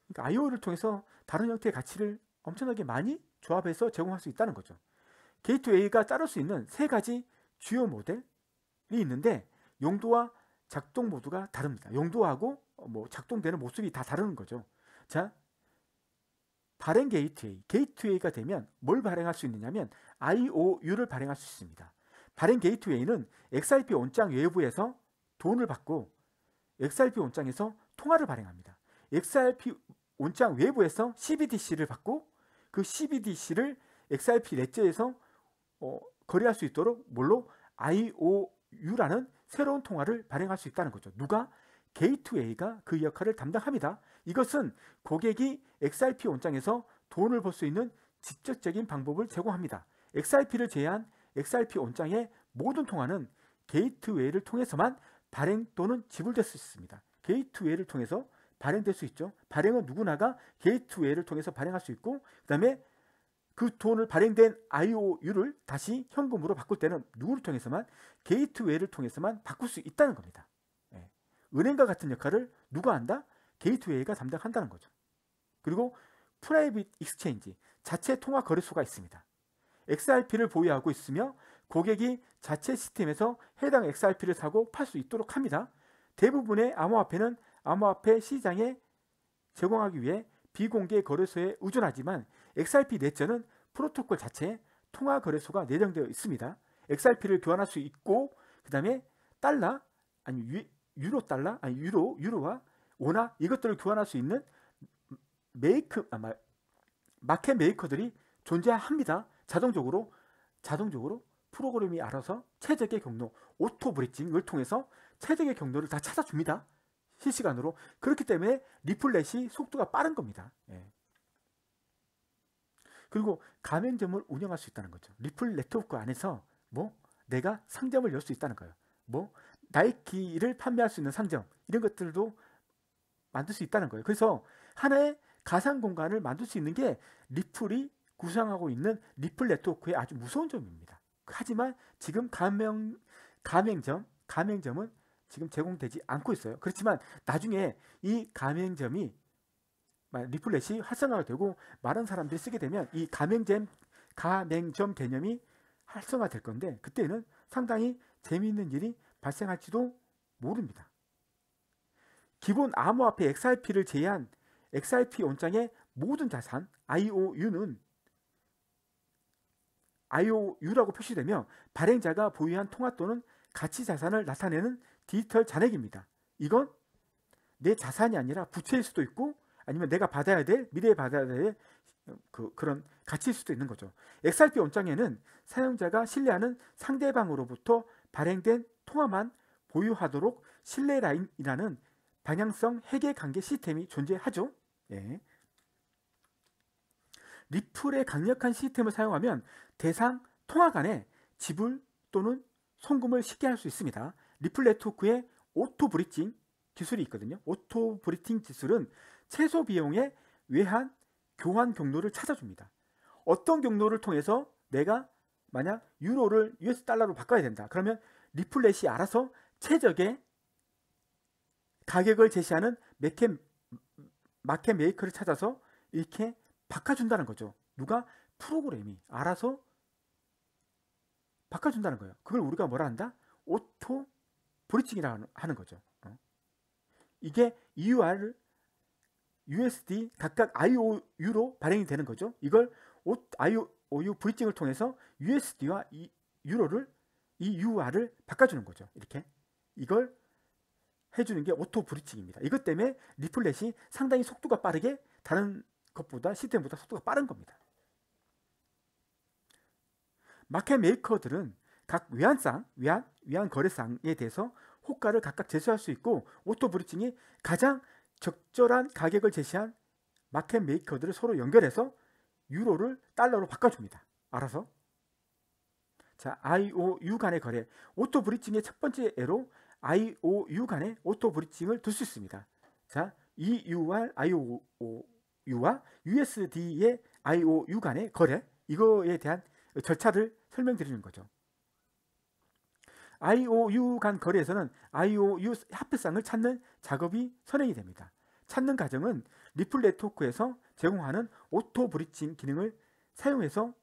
그러니까 IOU를 통해서 다른 형태의 가치를 엄청나게 많이 조합해서 제공할 수 있다는 거죠. 게이트웨이가 따를 수 있는 세 가지 주요 모델, 이 있는데 용도와 작동 모드가 다릅니다. 용도하고 어, 뭐 작동되는 모습이 다 다른 거죠. 자, 발행 게이트웨이. 게이트웨이가 되면 뭘 발행할 수 있느냐면 IOU를 발행할 수 있습니다. 발행 게이트웨이는 XRP 원장 외부에서 돈을 받고 XRP 원장에서 통화를 발행합니다. XRP 원장 외부에서 CBDC를 받고 그 CBDC를 XRP 넷째에서 어, 거래할 수 있도록 뭘로 IOU 유라는 새로운 통화를 발행할 수 있다는 거죠. 누가? 게이트웨이가 그 역할을 담당합니다. 이것은 고객이 XRP 원장에서 돈을 벌 수 있는 직접적인 방법을 제공합니다. XRP를 제외한 XRP 원장의 모든 통화는 게이트웨이를 통해서만 발행 또는 지불될 수 있습니다. 게이트웨이를 통해서 발행될 수 있죠. 발행은 누구나가 게이트웨이를 통해서 발행할 수 있고 그 다음에 그 돈을 발행된 IOU를 다시 현금으로 바꿀 때는 누구를 통해서만 게이트웨이를 통해서만 바꿀 수 있다는 겁니다. 예. 은행과 같은 역할을 누가 한다? 게이트웨이가 담당한다는 거죠. 그리고 프라이빗 익스체인지 자체 통화 거래소가 있습니다. XRP를 보유하고 있으며 고객이 자체 시스템에서 해당 XRP를 사고 팔 수 있도록 합니다. 대부분의 암호화폐는 암호화폐 시장에 제공하기 위해 비공개 거래소에 의존하지만 XRP 넷째는 프로토콜 자체에 통화 거래소가 내장되어 있습니다. XRP를 교환할 수 있고 그 다음에 달러 아니 유, 유로 달러 아니 유로 유로와 오나 이것들을 교환할 수 있는 메이크 아마 마켓 메이커들이 존재합니다. 자동적으로 자동적으로 프로그램이 알아서 최적의 경로 오토 브릿징을 통해서 최적의 경로를 다 찾아줍니다. 실시간으로 그렇기 때문에 리플렛이 속도가 빠른 겁니다. 그리고 가맹점을 운영할 수 있다는 거죠. 리플 네트워크 안에서 뭐 내가 상점을 열 수 있다는 거예요. 뭐 나이키를 판매할 수 있는 상점 이런 것들도 만들 수 있다는 거예요. 그래서 하나의 가상 공간을 만들 수 있는 게 리플이 구상하고 있는 리플 네트워크의 아주 무서운 점입니다. 하지만 지금 가맹 가맹점 가맹점은 지금 제공되지 않고 있어요. 그렇지만 나중에 이 가맹점이 리플렛이 활성화가 되고 많은 사람들이 쓰게 되면 이 가맹점, 가맹점 개념이 활성화될 건데 그때는 상당히 재미있는 일이 발생할지도 모릅니다. 기본 암호화폐 XRP를 제외한 XRP 원장의 모든 자산 IOU는 IOU라고 표시되며 발행자가 보유한 통화 또는 가치 자산을 나타내는 디지털 잔액입니다. 이건 내 자산이 아니라 부채일 수도 있고 아니면 내가 받아야 될 미래에 받아야 될 그, 그런 가치일 수도 있는 거죠. XRP 원장에는 사용자가 신뢰하는 상대방으로부터 발행된 통화만 보유하도록 신뢰 라인이라는 방향성 해계 관계 시스템이 존재하죠. 예. 리플의 강력한 시스템을 사용하면 대상 통화 간에 지불 또는 송금을 쉽게 할 수 있습니다. 리플 네트워크의 오토 브리징 기술이 있거든요. 오토 브리징 기술은 최소 비용의 외환 교환 경로를 찾아줍니다. 어떤 경로를 통해서 내가 만약 유로를 US 달러로 바꿔야 된다. 그러면 리플렛이 알아서 최적의 가격을 제시하는 매켓, 마켓 메이커를 찾아서 이렇게 바꿔준다는 거죠. 누가 프로그램이 알아서 바꿔준다는 거예요. 그걸 우리가 뭐라 한다? 오토 브리칭이라고 하는 거죠. 어. 이게 EUR을 USD 각각 IOU로 발행이 되는 거죠. 이걸 IOU 브릿징을 통해서 USD와 이 유로를 이 UR을 바꿔주는 거죠. 이렇게 이걸 해주는 게 오토 브릿징입니다. 이것 때문에 리플렛이 상당히 속도가 빠르게 다른 것보다 시스템보다 속도가 빠른 겁니다. 마켓 메이커들은 각 외환상, 외환, 외환 거래상에 대해서 효과를 각각 제시할 수 있고 오토 브릿징이 가장 적절한 가격을 제시한 마켓 메이커들을 서로 연결해서 유로를 달러로 바꿔줍니다. 알아서. 자, IOU 간의 거래. 오토 브릿징의 첫 번째 예로 IOU 간의 오토 브릿징을 둘 수 있습니다. 자, EU와 IOU와 USD의 IOU 간의 거래. 이거에 대한 절차를 설명드리는 거죠. IOU 간 거래에서는 IOU 합의상을 찾는 작업이 선행이 됩니다. 찾는 과정은 리플 네트워크에서 제공하는 오토 브리칭 기능을 사용해서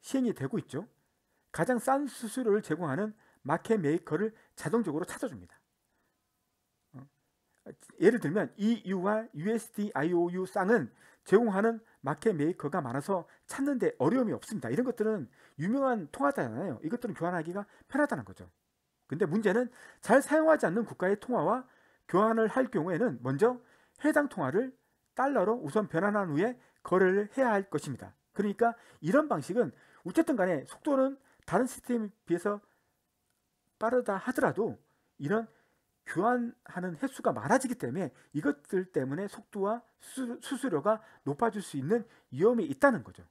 시행이 되고 있죠. 가장 싼 수수료를 제공하는 마켓 메이커를 자동적으로 찾아줍니다. 예를 들면 EU와 USD IOU 쌍은 제공하는 마켓 메이커가 많아서 찾는데 어려움이 없습니다. 이런 것들은 유명한 통화잖아요. 이것들은 교환하기가 편하다는 거죠. 근데 문제는 잘 사용하지 않는 국가의 통화와 교환을 할 경우에는 먼저 해당 통화를 달러로 우선 변환한 후에 거래를 해야 할 것입니다. 그러니까 이런 방식은 어쨌든 간에 속도는 다른 시스템에 비해서 빠르다 하더라도 이런 교환하는 횟수가 많아지기 때문에 이것들 때문에 속도와 수수료가 높아질 수 있는 위험이 있다는 거죠.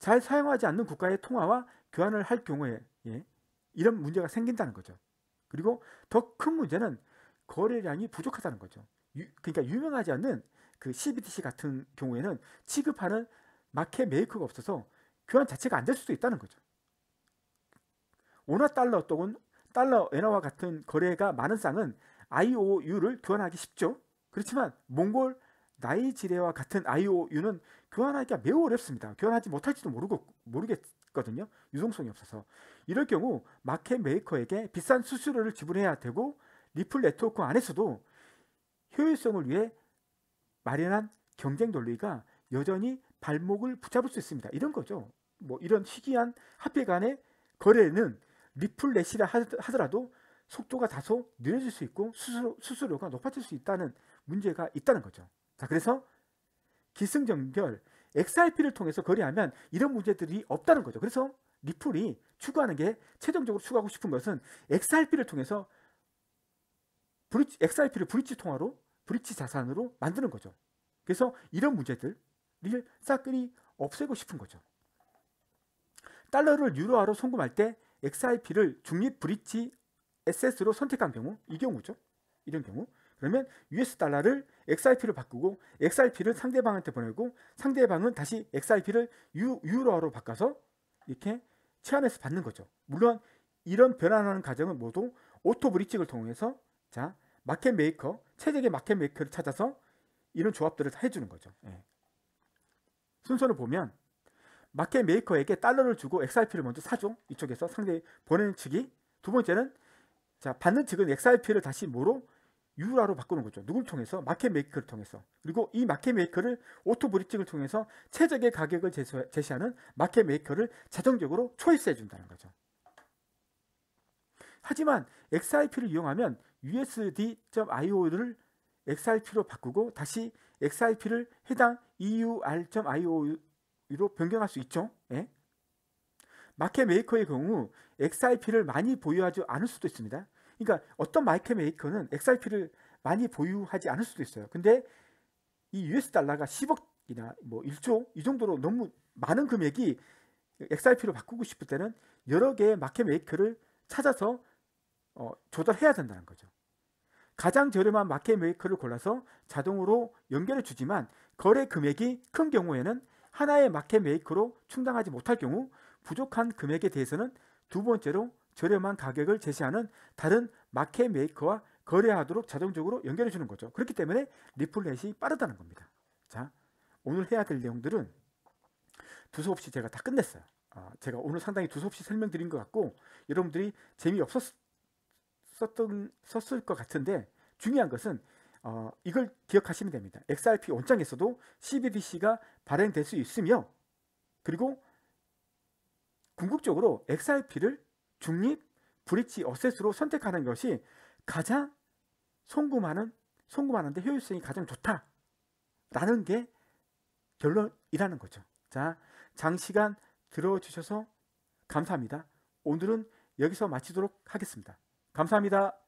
잘 사용하지 않는 국가의 통화와 교환을 할 경우에 예, 이런 문제가 생긴다는 거죠. 그리고 더 큰 문제는 거래량이 부족하다는 거죠. 유, 그러니까 유명하지 않는 그 c b t c 같은 경우에는 취급하는 마켓 메이커가 없어서 교환 자체가 안 될 수도 있다는 거죠. 원화 달러 또는 달러 엔화와 같은 거래가 많은 쌍은 IOU를 교환하기 쉽죠. 그렇지만 몽골 나이지레와 같은 IOU는 교환하기가 매우 어렵습니다. 교환하지 못할지도 모르고 모르겠거든요. 유동성이 없어서. 이럴 경우 마켓 메이커에게 비싼 수수료를 지불해야 되고 리플 네트워크 안에서도 효율성을 위해 마련한 경쟁 논리가 여전히 발목을 붙잡을 수 있습니다. 이런 거죠. 뭐 이런 희귀한 합폐 간의 거래는 리플렛이라 하더라도 속도가 다소 느려질 수 있고 수수료, 수수료가 높아질 수 있다는 문제가 있다는 거죠. 자, 그래서 기승전결 XRP를 통해서 거래하면 이런 문제들이 없다는 거죠. 그래서 리플이 추구하는 게 최종적으로 추구하고 싶은 것은 XRP를 통해서 브릿지, XRP를 브릿지 통화로 브릿지 자산으로 만드는 거죠. 그래서 이런 문제들을 싹그리 없애고 싶은 거죠. 달러를 유로화로 송금할 때 x r p 를 중립 브릿지 SS로 선택한 경우 이 경우죠. 이런 경우 그러면 US 달러를 XRP로 바꾸고 XRP를 상대방한테 보내고 상대방은 다시 XRP를 유, 유로화로 바꿔서 이렇게 체안에서 받는 거죠. 물론 이런 변환하는 과정은 모두 오토 브릿징을 통해서 자 마켓 메이커 체적의 마켓 메이커를 찾아서 이런 조합들을 다 해주는 거죠. 예. 순서를 보면 마켓 메이커에게 달러를 주고 XRP를 먼저 사죠. 이쪽에서 상대 보내는 측이 두 번째는 자 받는 측은 XRP를 다시 뭐로 유라로 바꾸는 거죠. 누굴 통해서? 마켓 메이커를 통해서. 그리고 이 마켓 메이커를 오토 브릿징을 통해서 최적의 가격을 제시하는 마켓 메이커를 자정적으로 초이스해 준다는 거죠. 하지만 XRP를 이용하면 USD.IO를 XRP로 바꾸고 다시 XRP를 해당 EUR.IO 위로 변경할 수 있죠. 예? 마켓 메이커의 경우 XRP를 많이 보유하지 않을 수도 있습니다. 그러니까 어떤 마켓 메이커는 XRP를 많이 보유하지 않을 수도 있어요. 근데 이 US 달러가 10억이나 뭐 1조 이 정도로 너무 많은 금액이 XRP로 바꾸고 싶을 때는 여러 개의 마켓 메이커를 찾아서 어, 조달해야 된다는 거죠. 가장 저렴한 마켓 메이커를 골라서 자동으로 연결해 주지만 거래 금액이 큰 경우에는 하나의 마켓 메이커로 충당하지 못할 경우 부족한 금액에 대해서는 두 번째로 저렴한 가격을 제시하는 다른 마켓 메이커와 거래하도록 자동적으로 연결해 주는 거죠. 그렇기 때문에 리플렛이 빠르다는 겁니다. 자, 오늘 해야 될 내용들은 두서없이 제가 다 끝냈어요. 아, 제가 오늘 상당히 두서없이 설명드린 것 같고 여러분들이 재미없었던 썼을 것 같은데 중요한 것은 어, 이걸 기억하시면 됩니다. XRP 원장에서도 CBDC가 발행될 수 있으며 그리고 궁극적으로 XRP를 중립 브릿지 어셋으로 선택하는 것이 가장 송금하는 송금하는데 효율성이 가장 좋다라는 게 결론이라는 거죠. 자, 장시간 들어주셔서 감사합니다. 오늘은 여기서 마치도록 하겠습니다. 감사합니다.